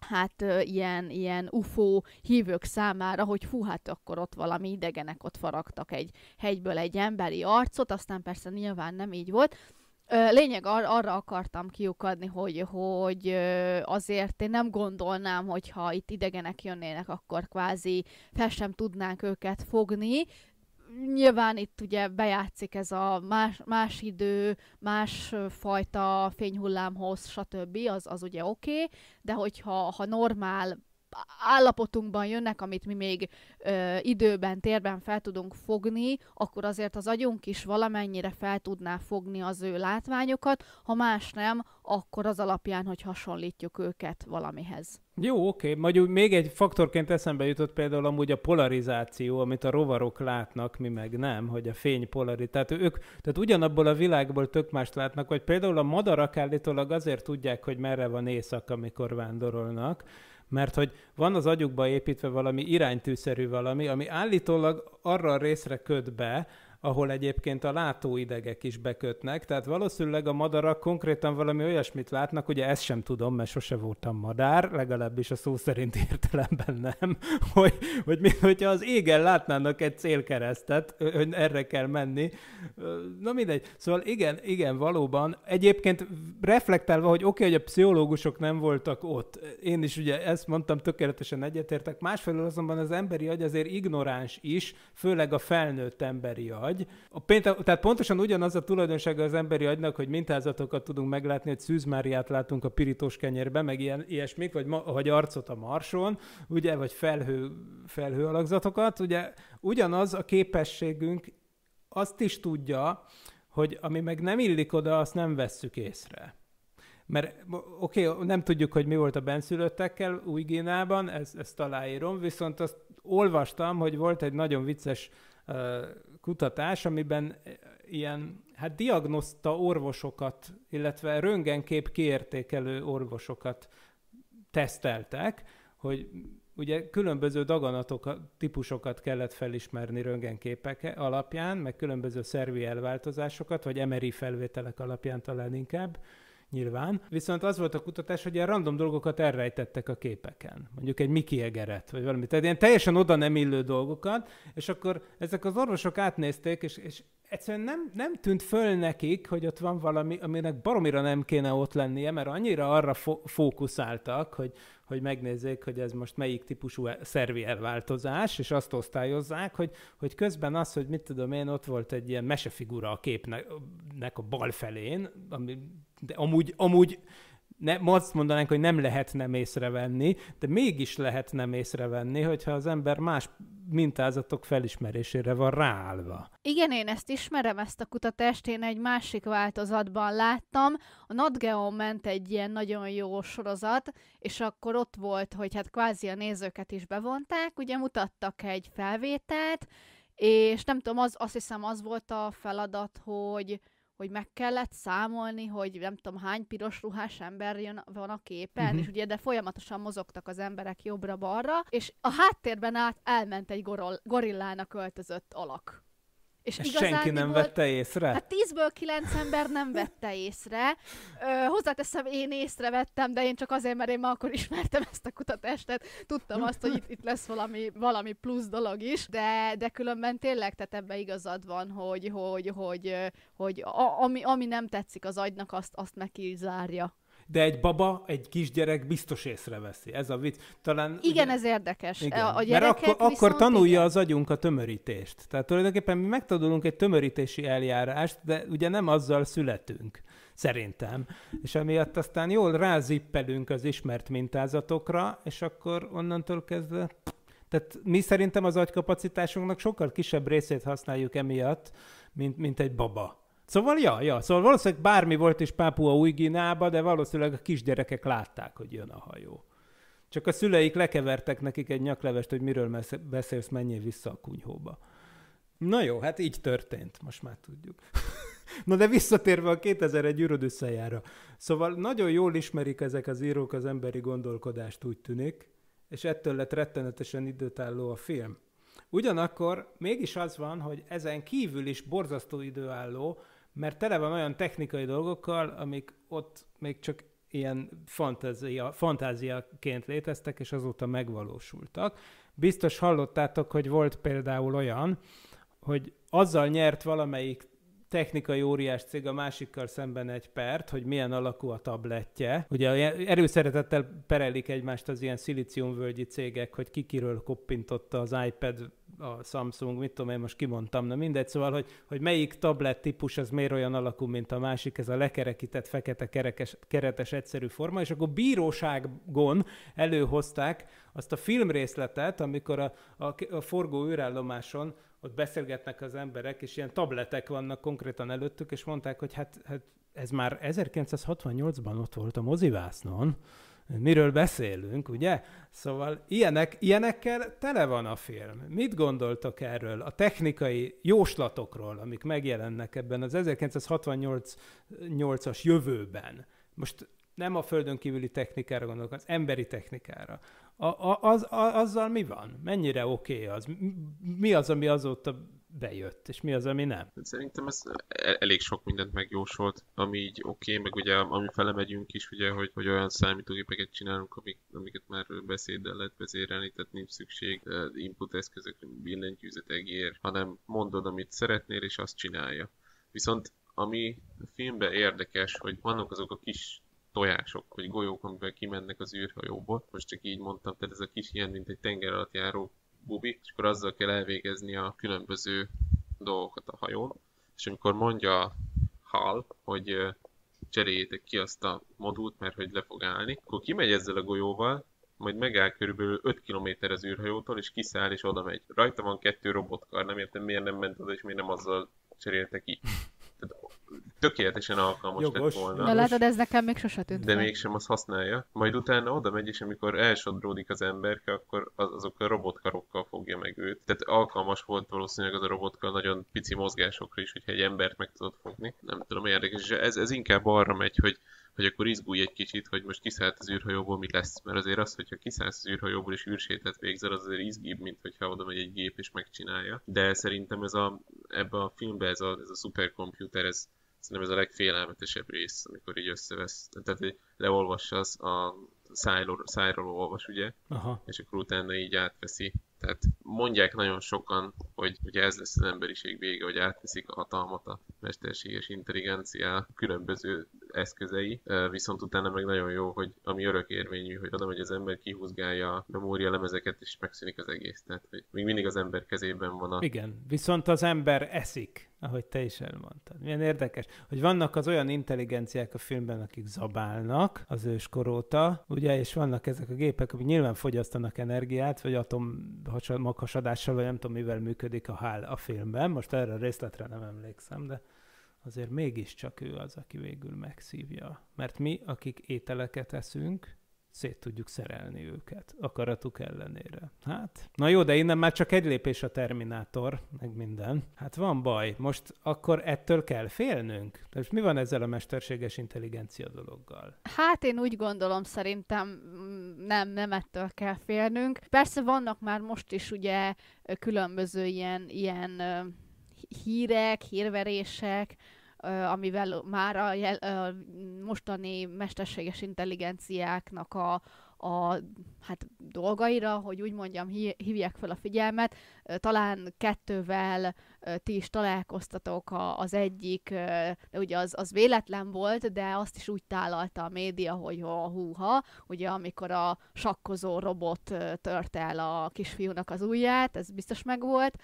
hát ilyen, ilyen UFO hívők számára, hogy hú, hát akkor ott valami idegenek ott faragtak egy hegyből egy emberi arcot, aztán persze nyilván nem így volt. Lényeg ar- arra akartam kiukadni, hogy, hogy azért én nem gondolnám, hogy ha itt idegenek jönnének, akkor kvázi fel sem tudnánk őket fogni, nyilván itt ugye bejátszik ez a más, más idő, más fajta fényhullámhoz, stb. az, az ugye oké, okay, de hogyha ha normál állapotunkban jönnek, amit mi még ö, időben, térben fel tudunk fogni, akkor azért az agyunk is valamennyire fel tudná fogni az ő látványokat, ha más nem, akkor az alapján, hogy hasonlítjuk őket valamihez. Jó, oké. Majd még egy faktorként eszembe jutott például amúgy a polarizáció, amit a rovarok látnak, mi meg nem, hogy a fény polarizáció. Tehát ők tehát ugyanabból a világból tök mást látnak, vagy például a madarak állítólag azért tudják, hogy merre van éjszak, amikor vándorolnak, mert hogy van az agyukba építve valami iránytűszerű valami, ami állítólag arra a részre köt be, ahol egyébként a látóidegek is bekötnek, tehát valószínűleg a madarak konkrétan valami olyasmit látnak, ugye ezt sem tudom, mert sose voltam madár, legalábbis a szó szerint értelemben nem, hogy, hogy mi, hogyha az égen látnának egy célkeresztet, hogy erre kell menni, na mindegy. Szóval igen, igen, valóban. Egyébként reflektálva, hogy oké, okay, hogy a pszichológusok nem voltak ott, én is ugye ezt mondtam, tökéletesen egyetértek, másfelől azonban az emberi agy azért ignoráns is, főleg a felnőtt emberi agy, agy. A pénte, tehát pontosan ugyanaz a tulajdonsága az emberi agynak, hogy mintázatokat tudunk meglátni, hogy Szűzmáriát látunk a pirítós kenyérben, meg ilyen, ilyesmik, vagy, ma, vagy arcot a marson, ugye, vagy felhő, felhő alakzatokat. Ugye ugyanaz a képességünk azt is tudja, hogy ami meg nem illik oda, azt nem vesszük észre. Mert oké, okay, nem tudjuk, hogy mi volt a benszülöttekkel új Gínában, ezt, ezt aláírom, viszont azt olvastam, hogy volt egy nagyon vicces uh, kutatás, amiben eh, ilyen hát diagnoszta orvosokat, illetve röntgenkép kiértékelő orvosokat teszteltek, hogy ugye különböző daganatok, típusokat kellett felismerni röntgenképek alapján, meg különböző szervi elváltozásokat, vagy MRI felvételek alapján talán inkább, nyilván. Viszont az volt a kutatás, hogy ilyen random dolgokat elrejtettek a képeken. Mondjuk egy Mickey egeret, vagy valami. Tehát ilyen teljesen oda nem illő dolgokat, és akkor ezek az orvosok átnézték, és, és egyszerűen nem, nem tűnt föl nekik, hogy ott van valami, aminek baromira nem kéne ott lennie, mert annyira arra fo- fókuszáltak, hogy, hogy megnézzék, hogy ez most melyik típusú e-, szervi elváltozás, és azt osztályozzák, hogy, hogy közben az, hogy mit tudom én, ott volt egy ilyen mesefigura a képnek a bal felén, ami de amúgy, amúgy ne, azt mondanánk, hogy nem lehet nem észrevenni, de mégis lehet nem észrevenni, hogyha az ember más mintázatok felismerésére van ráállva. Igen, én ezt ismerem, ezt a kutatást én egy másik változatban láttam. A NatGeon ment egy ilyen nagyon jó sorozat, és akkor ott volt, hogy hát kvázi a nézőket is bevonták, ugye mutattak egy felvételt, és nem tudom, az, azt hiszem az volt a feladat, hogy hogy meg kellett számolni, hogy nem tudom hány piros ruhás ember jön, van a képen, uh-huh. és ugye, de folyamatosan mozogtak az emberek jobbra-balra, és a háttérben át elment egy gorol, gorillának öltözött alak. És Ezt senki nem volt, vette észre? Hát tízből kilenc ember nem vette észre. Ö, hozzáteszem, én észrevettem, de én csak azért, mert én ma akkor ismertem ezt a kutatást, tehát tudtam azt, hogy itt, itt lesz valami, valami plusz dolog is, de, de különben tényleg, tehát ebbe igazad van, hogy, hogy, hogy, hogy, hogy a, ami, ami nem tetszik az agynak, azt, azt meg kizárja de egy baba, egy kisgyerek biztos észreveszi. Ez a vicc. Talán, igen, ugye, ez érdekes. Igen. A Mert akkor, akkor tanulja igen. az agyunk a tömörítést. Tehát tulajdonképpen mi megtanulunk egy tömörítési eljárást, de ugye nem azzal születünk szerintem. És emiatt aztán jól rázippelünk az ismert mintázatokra, és akkor onnantól kezdve... Tehát mi szerintem az agykapacitásunknak sokkal kisebb részét használjuk emiatt, mint, mint egy baba. Szóval, ja, ja, szóval valószínűleg bármi volt is Pápua új Ginába, de valószínűleg a kisgyerekek látták, hogy jön a hajó. Csak a szüleik lekevertek nekik egy nyaklevest, hogy miről beszélsz, menjél vissza a kunyhóba. Na jó, hát így történt, most már tudjuk. Na de visszatérve a 2001 űrod összejára. Szóval nagyon jól ismerik ezek az írók az emberi gondolkodást, úgy tűnik, és ettől lett rettenetesen időtálló a film. Ugyanakkor mégis az van, hogy ezen kívül is borzasztó időálló, mert tele van olyan technikai dolgokkal, amik ott még csak ilyen fantázia, fantáziaként léteztek, és azóta megvalósultak. Biztos hallottátok, hogy volt például olyan, hogy azzal nyert valamelyik technikai óriás cég a másikkal szemben egy pert, hogy milyen alakú a tabletje. Ugye erőszeretettel perelik egymást az ilyen szilíciumvölgyi cégek, hogy kikiről koppintotta az iPad a Samsung, mit tudom én, most kimondtam, na mindegy, szóval, hogy, hogy melyik tablet típus az miért olyan alakú, mint a másik, ez a lekerekített fekete kerekes, keretes egyszerű forma, és akkor bíróságon előhozták azt a filmrészletet, amikor a, a, a forgó űrállomáson ott beszélgetnek az emberek, és ilyen tabletek vannak konkrétan előttük, és mondták, hogy hát, hát ez már 1968-ban ott volt a mozivásznon, miről beszélünk, ugye? Szóval ilyenek, ilyenekkel tele van a film. Mit gondoltok erről, a technikai jóslatokról, amik megjelennek ebben az 1968-as jövőben? Most nem a földön kívüli technikára gondolok, az emberi technikára. A, a, az, a, azzal mi van? Mennyire oké okay az? Mi az, ami azóta bejött, és mi az, ami nem? Szerintem ez elég sok mindent megjósolt, ami így oké, okay, meg ugye ami felemegyünk is, ugye, hogy, hogy olyan számítógépeket csinálunk, amik, amiket már beszéddel lehet vezérelni, tehát nincs szükség eh, input eszközök, billentyűzet, egér, hanem mondod, amit szeretnél, és azt csinálja. Viszont ami a filmben érdekes, hogy vannak azok a kis tojások, vagy golyók, amivel kimennek az űrhajóból. Most csak így mondtam, tehát ez a kis ilyen, mint egy tenger alatt járó Bubi, és akkor azzal kell elvégezni a különböző dolgokat a hajón. És amikor mondja Hal, hogy cseréljétek ki azt a modult, mert hogy le fog állni, akkor kimegy ezzel a golyóval, majd megáll körülbelül 5 km az űrhajótól, és kiszáll, és oda megy. Rajta van kettő robotkar, nem értem, miért nem ment oda, és miért nem azzal cserélte ki tökéletesen alkalmas Jogos. lett volna. De látod, ez nekem még sose tűnt De meg. mégsem azt használja. Majd utána oda megy, és amikor elsodródik az emberke, akkor az, azok a robotkarokkal fogja meg őt. Tehát alkalmas volt valószínűleg az a robotkal nagyon pici mozgásokra is, hogyha egy embert meg tudod fogni. Nem tudom, érdekes. És ez, ez inkább arra megy, hogy hogy akkor izgulj egy kicsit, hogy most kiszállt az űrhajóból mi lesz. Mert azért az, hogyha kiszállsz az űrhajóból és űrsétet végzel, az azért izgibb, mint hogyha oda megy egy gép és megcsinálja. De szerintem ez a, ebbe a filmbe ez a, ez a szuperkomputer, ez, szerintem ez a legfélelmetesebb rész, amikor így összevesz. Tehát, hogy leolvassa az a szájról, szájról olvas, ugye? Aha. És akkor utána így átveszi tehát mondják nagyon sokan, hogy ugye ez lesz az emberiség vége, hogy átveszik a hatalmat a mesterséges intelligencia különböző eszközei, viszont utána meg nagyon jó, hogy ami örök érvényű, hogy adom, hogy az ember kihúzgálja a memória lemezeket, és megszűnik az egész. Tehát hogy még mindig az ember kezében van a... Igen, viszont az ember eszik ahogy te is elmondtad. Milyen érdekes, hogy vannak az olyan intelligenciák a filmben, akik zabálnak az őskor óta, ugye, és vannak ezek a gépek, amik nyilván fogyasztanak energiát, vagy atom, maghasadással, vagy nem tudom, mivel működik a hál a filmben. Most erre a részletre nem emlékszem, de azért mégiscsak ő az, aki végül megszívja. Mert mi, akik ételeket eszünk, szét tudjuk szerelni őket, akaratuk ellenére. Hát, na jó, de innen már csak egy lépés a Terminátor, meg minden. Hát van baj, most akkor ettől kell félnünk? És mi van ezzel a mesterséges intelligencia dologgal? Hát én úgy gondolom, szerintem mm, nem, nem ettől kell félnünk. Persze vannak már most is ugye különböző ilyen, ilyen hírek, hírverések, amivel már a, jel, a mostani mesterséges intelligenciáknak a, a hát, dolgaira, hogy úgy mondjam, hívják fel a figyelmet. Talán kettővel ti is találkoztatok a, az egyik, de ugye az, az véletlen volt, de azt is úgy tálalta a média, hogy a húha, ugye amikor a sakkozó robot tört el a kisfiúnak az ujját, ez biztos megvolt.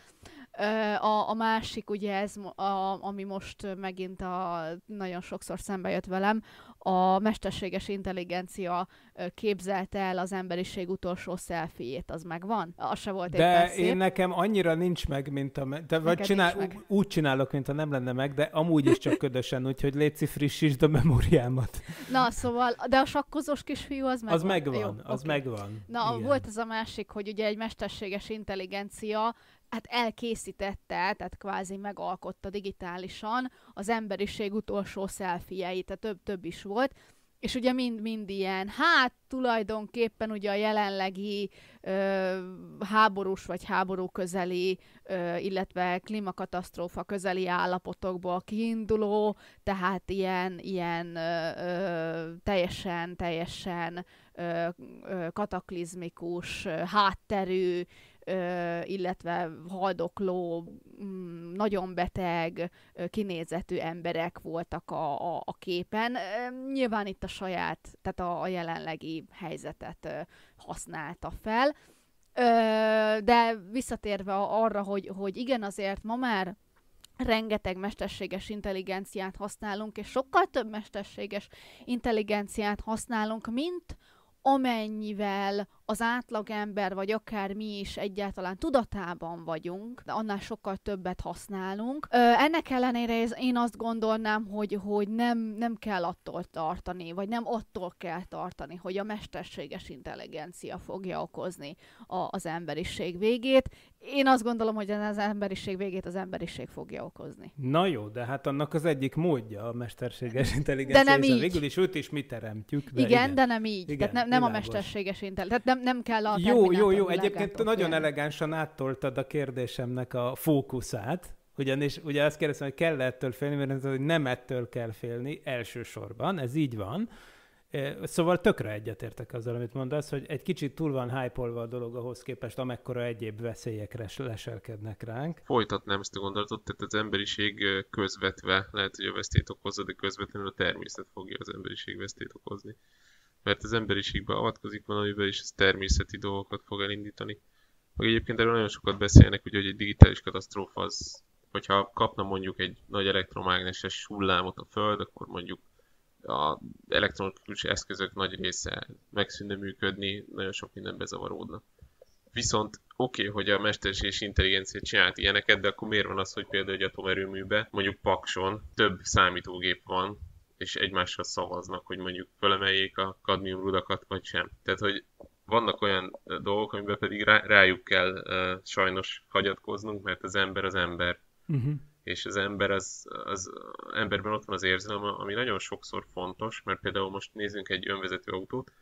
A, a másik, ugye ez, a, ami most megint a, nagyon sokszor szembe jött velem, a mesterséges intelligencia képzelte el az emberiség utolsó szelfiét, az megvan? Az se volt De szép. én nekem annyira nincs meg, mint a... De, vagy csinál, meg. úgy csinálok, mint a nem lenne meg, de amúgy is csak ködösen, úgyhogy létszi frissítsd a memóriámat. Na, szóval, de a sakkozós kisfiú az megvan. Az megvan, Jó, az okay. megvan. Na, Igen. volt ez a másik, hogy ugye egy mesterséges intelligencia hát elkészítette, tehát kvázi megalkotta digitálisan az emberiség utolsó szelfieit, tehát több-több is volt, és ugye mind-mind ilyen, hát tulajdonképpen ugye a jelenlegi ö, háborús vagy háború közeli, ö, illetve klímakatasztrófa közeli állapotokból kiinduló, tehát ilyen, ilyen ö, ö, teljesen, teljesen ö, ö, kataklizmikus, ö, hátterű, illetve haldokló, mm, nagyon beteg, kinézetű emberek voltak a, a, a képen. Nyilván itt a saját, tehát a, a jelenlegi helyzetet használta fel. De visszatérve arra, hogy, hogy igen, azért ma már rengeteg mesterséges intelligenciát használunk, és sokkal több mesterséges intelligenciát használunk, mint amennyivel az átlagember, vagy akár mi is egyáltalán tudatában vagyunk, de annál sokkal többet használunk. Ö, ennek ellenére ez én azt gondolnám, hogy, hogy nem, nem kell attól tartani, vagy nem attól kell tartani, hogy a mesterséges intelligencia fogja okozni a, az emberiség végét. Én azt gondolom, hogy az emberiség végét az emberiség fogja okozni. Na jó, de hát annak az egyik módja a mesterséges intelligencia. De nem így. Végül is őt is mi teremtjük. De igen, igen, de nem így. Igen, Tehát nem, nem világos. a mesterséges intelligencia. Tehát nem, nem kell a Jó, jó, jó. Egyébként legátok, nagyon elegánsan áttoltad a kérdésemnek a fókuszát, ugyanis ugye azt kérdeztem, hogy kell ettől félni, mert hogy nem ettől kell félni elsősorban, ez így van. Szóval tökre egyetértek azzal, amit mondasz, hogy egy kicsit túl van hype a dolog ahhoz képest, amekkora egyéb veszélyekre leselkednek ránk. Folytatnám ezt a gondolatot, tehát az emberiség közvetve lehet, hogy a vesztét okozza, de közvetlenül a természet fogja az emberiség vesztét okozni mert az emberiségbe avatkozik valamiben, és ez természeti dolgokat fog elindítani. Meg egyébként erről nagyon sokat beszélnek, ugye, hogy egy digitális katasztrófa az, hogyha kapna mondjuk egy nagy elektromágneses hullámot a Föld, akkor mondjuk a elektronikus eszközök nagy része megszűnne működni, nagyon sok minden bezavaródna. Viszont oké, okay, hogy a és intelligencia csinált ilyeneket, de akkor miért van az, hogy például egy atomerőműbe, mondjuk Pakson több számítógép van, és egymásra szavaznak, hogy mondjuk fölemeljék a kadmium rudakat, vagy sem. Tehát, hogy vannak olyan dolgok, amiben pedig rá, rájuk kell uh, sajnos hagyatkoznunk, mert az ember az ember. Uh-huh. És az ember az, az, emberben ott van az érzelem, ami nagyon sokszor fontos, mert például most nézzünk egy önvezető autót,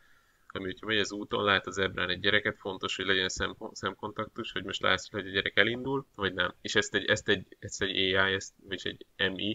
ami hogyha megy az úton, lát az ebrán egy gyereket, fontos, hogy legyen szem, szemkontaktus, hogy most látszik, hogy a gyerek elindul, vagy nem. És ezt egy, ezt egy, ezt egy AI, ezt, vagy egy MI,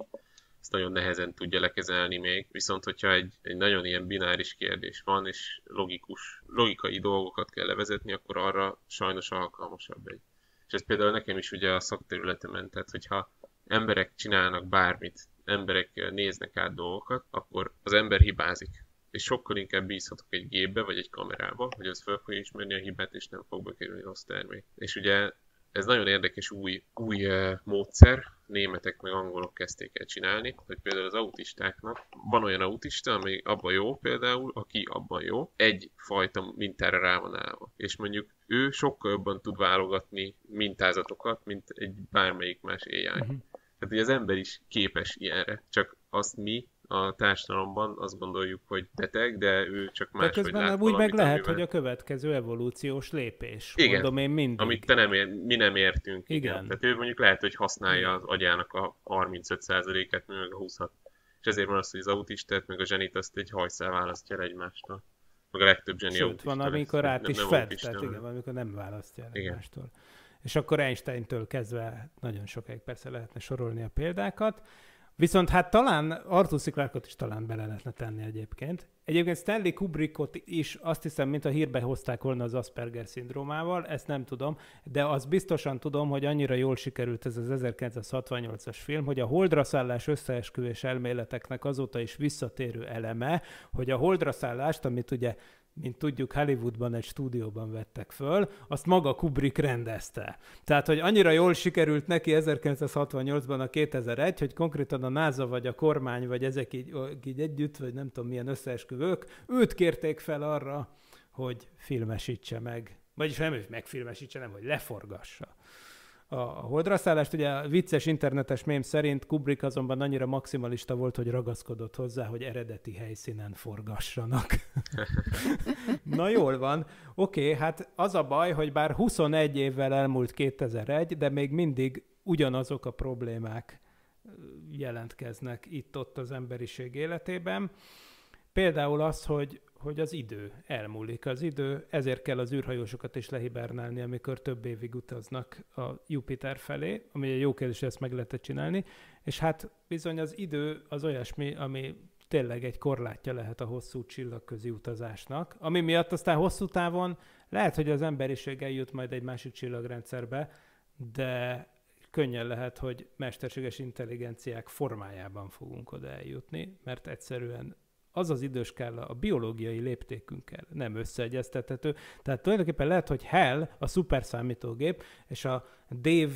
ezt nagyon nehezen tudja lekezelni még. Viszont, hogyha egy, egy nagyon ilyen bináris kérdés van, és logikus, logikai dolgokat kell levezetni, akkor arra sajnos alkalmasabb egy. És ez például nekem is ugye a szakterületemen, tehát hogyha emberek csinálnak bármit, emberek néznek át dolgokat, akkor az ember hibázik. És sokkal inkább bízhatok egy gépbe, vagy egy kamerába, hogy az fel fogja ismerni a hibát, és nem fog bekerülni rossz termék. És ugye ez nagyon érdekes új, új módszer, németek meg angolok kezdték el csinálni, hogy például az autistáknak van olyan autista, ami abban jó például, aki abban jó, egy fajta mintára rá van állva. És mondjuk ő sokkal jobban tud válogatni mintázatokat, mint egy bármelyik más éjjel. Uh-huh. Tehát, hogy az ember is képes ilyenre, csak azt mi a társadalomban azt gondoljuk, hogy beteg, de ő csak más. De közben lát úgy meg lehet, amivel... hogy a következő evolúciós lépés. Igen, mondom én mindig. Amit te nem ér, mi nem értünk. Igen. igen. Tehát ő mondjuk lehet, hogy használja az agyának a 35%-et, meg a 20 És ezért van az, hogy az autistát, meg a zsenit azt egy hajszál választja el egymástól. Meg a legtöbb zseni Sőt, van, amikor lesz, át is nem, fed, tehát igen, van, amikor nem választja el igen. egymástól. És akkor Einstein-től kezdve nagyon sokáig persze lehetne sorolni a példákat. Viszont hát talán Arthur Clarke-ot is talán bele lehetne tenni egyébként. Egyébként Stanley Kubrickot is azt hiszem, mint a hírbe hozták volna az Asperger szindrómával, ezt nem tudom, de azt biztosan tudom, hogy annyira jól sikerült ez az 1968-as film, hogy a Holdra szállás összeesküvés elméleteknek azóta is visszatérő eleme, hogy a Holdra szállást amit ugye mint tudjuk, Hollywoodban egy stúdióban vettek föl, azt maga Kubrick rendezte. Tehát, hogy annyira jól sikerült neki 1968-ban a 2001, hogy konkrétan a NASA vagy a kormány, vagy ezek így, így együtt, vagy nem tudom milyen összeesküvők, őt kérték fel arra, hogy filmesítse meg. Vagyis nem, hogy megfilmesítse, nem, hogy leforgassa a holdraszállást. Ugye vicces internetes mém szerint Kubrick azonban annyira maximalista volt, hogy ragaszkodott hozzá, hogy eredeti helyszínen forgassanak. Na jól van. Oké, okay, hát az a baj, hogy bár 21 évvel elmúlt 2001, de még mindig ugyanazok a problémák jelentkeznek itt-ott az emberiség életében. Például az, hogy hogy az idő, elmúlik az idő, ezért kell az űrhajósokat is lehibernálni, amikor több évig utaznak a Jupiter felé, ami egy jó kérdés, ezt meg lehetett csinálni, és hát bizony az idő az olyasmi, ami tényleg egy korlátja lehet a hosszú csillagközi utazásnak, ami miatt aztán hosszú távon lehet, hogy az emberiség eljut majd egy másik csillagrendszerbe, de könnyen lehet, hogy mesterséges intelligenciák formájában fogunk oda eljutni, mert egyszerűen az az időskála a biológiai léptékünkkel nem összeegyeztethető. Tehát tulajdonképpen lehet, hogy Hell a szuperszámítógép, és a Dave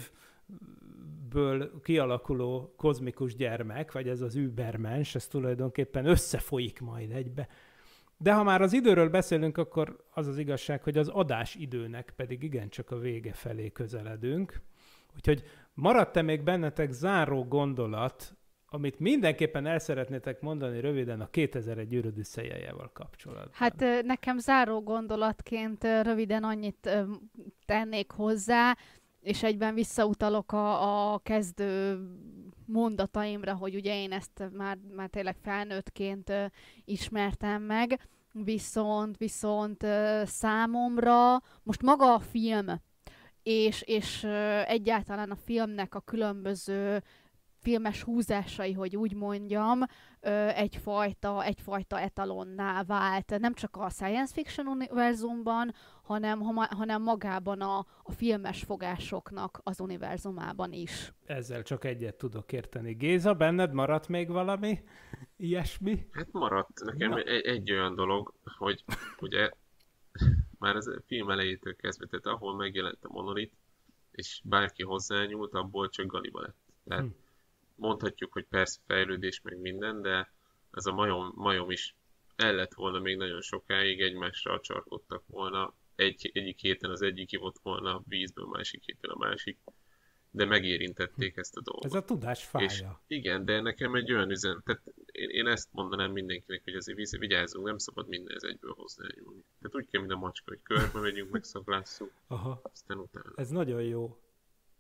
ből kialakuló kozmikus gyermek, vagy ez az übermens, ez tulajdonképpen összefolyik majd egybe. De ha már az időről beszélünk, akkor az az igazság, hogy az adás időnek pedig igencsak a vége felé közeledünk. Úgyhogy maradt-e még bennetek záró gondolat amit mindenképpen el szeretnétek mondani röviden a 2001 űröd visszajeljevel kapcsolatban. Hát nekem záró gondolatként röviden annyit tennék hozzá, és egyben visszautalok a, a kezdő mondataimra, hogy ugye én ezt már, már tényleg felnőttként ismertem meg, viszont, viszont számomra most maga a film, és, és egyáltalán a filmnek a különböző filmes húzásai, hogy úgy mondjam, egyfajta, egyfajta etalonná vált. Nem csak a science fiction univerzumban, hanem, hanem magában a, a filmes fogásoknak az univerzumában is. Ezzel csak egyet tudok érteni. Géza, benned maradt még valami ilyesmi? Hát maradt nekem egy, egy olyan dolog, hogy ugye már az film elejétől kezdve, tehát ahol megjelent a monolit, és bárki hozzányúlt, abból csak galiba lett. Tehát hmm mondhatjuk, hogy persze fejlődés meg minden, de ez a majom, majom is el lett volna még nagyon sokáig, egymásra csarkodtak volna, egy, egyik héten az egyik volt volna a vízből, másik héten a másik, de megérintették ezt a dolgot. Ez a tudás fája. És igen, de nekem egy olyan üzen, tehát én, én ezt mondanám mindenkinek, hogy azért vigyázzunk, nem szabad ez egyből hozzá Tehát úgy kell, mint a macska, hogy körbe megyünk, megszaglásszunk, Aha. aztán utána. Ez nagyon jó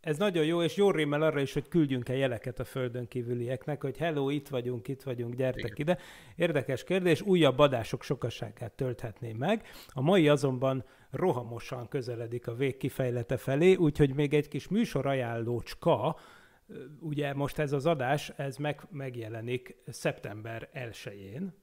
ez nagyon jó, és jó rémmel arra is, hogy küldjünk-e jeleket a földön kívülieknek, hogy hello, itt vagyunk, itt vagyunk, gyertek Igen. ide. Érdekes kérdés, újabb adások sokaságát tölthetné meg. A mai azonban rohamosan közeledik a végkifejlete felé, úgyhogy még egy kis műsor ajánlócska, ugye most ez az adás, ez meg, megjelenik szeptember 1-én,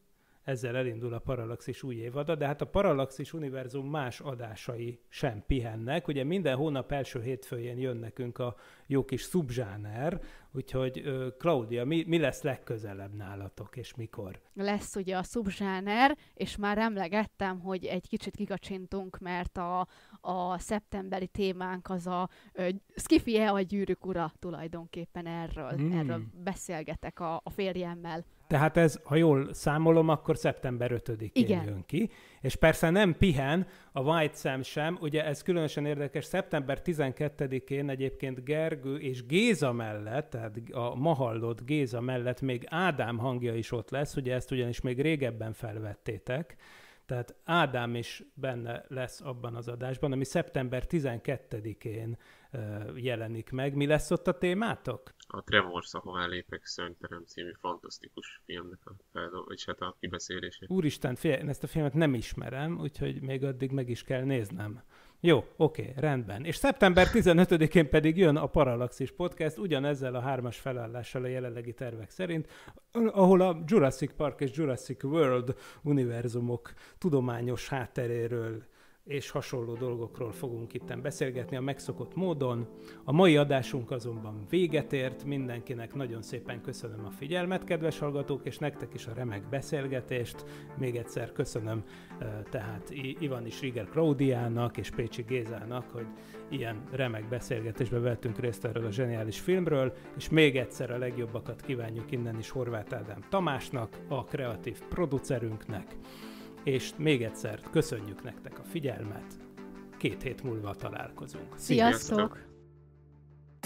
ezzel elindul a Parallaxis új évada, de hát a Parallaxis univerzum más adásai sem pihennek. Ugye minden hónap első hétfőjén jön nekünk a jó kis szubzsáner, úgyhogy Claudia, mi, mi lesz legközelebb nálatok, és mikor? Lesz ugye a szubzsáner, és már emlegettem, hogy egy kicsit kikacsintunk, mert a, a szeptemberi témánk az a Skifi-e a gyűrűk ura tulajdonképpen erről, hmm. erről beszélgetek a, a férjemmel. Tehát ez, ha jól számolom, akkor szeptember 5-én jön ki. És persze nem pihen a White Sam sem, ugye ez különösen érdekes, szeptember 12-én egyébként Gergő és Géza mellett, tehát a mahallott Géza mellett még Ádám hangja is ott lesz, ugye ezt ugyanis még régebben felvettétek, tehát Ádám is benne lesz abban az adásban, ami szeptember 12-én jelenik meg. Mi lesz ott a témátok? A Tremors ahová lépek Szönterem című fantasztikus filmnek a feldol, és hát a kibeszélését. Úristen, fél, én ezt a filmet nem ismerem, úgyhogy még addig meg is kell néznem. Jó, oké, rendben. És szeptember 15-én pedig jön a Paralaxis Podcast, ugyanezzel a hármas felállással a jelenlegi tervek szerint, ahol a Jurassic Park és Jurassic World univerzumok tudományos hátteréről és hasonló dolgokról fogunk itten beszélgetni a megszokott módon. A mai adásunk azonban véget ért, mindenkinek nagyon szépen köszönöm a figyelmet, kedves hallgatók, és nektek is a remek beszélgetést. Még egyszer köszönöm eh, tehát Ivan is Riger Klaudiának és Pécsi Gézának, hogy ilyen remek beszélgetésbe vettünk részt erről a zseniális filmről, és még egyszer a legjobbakat kívánjuk innen is Horváth Ádám Tamásnak, a kreatív producerünknek és még egyszer köszönjük nektek a figyelmet, két hét múlva találkozunk. Sziasztok! Sziasztok.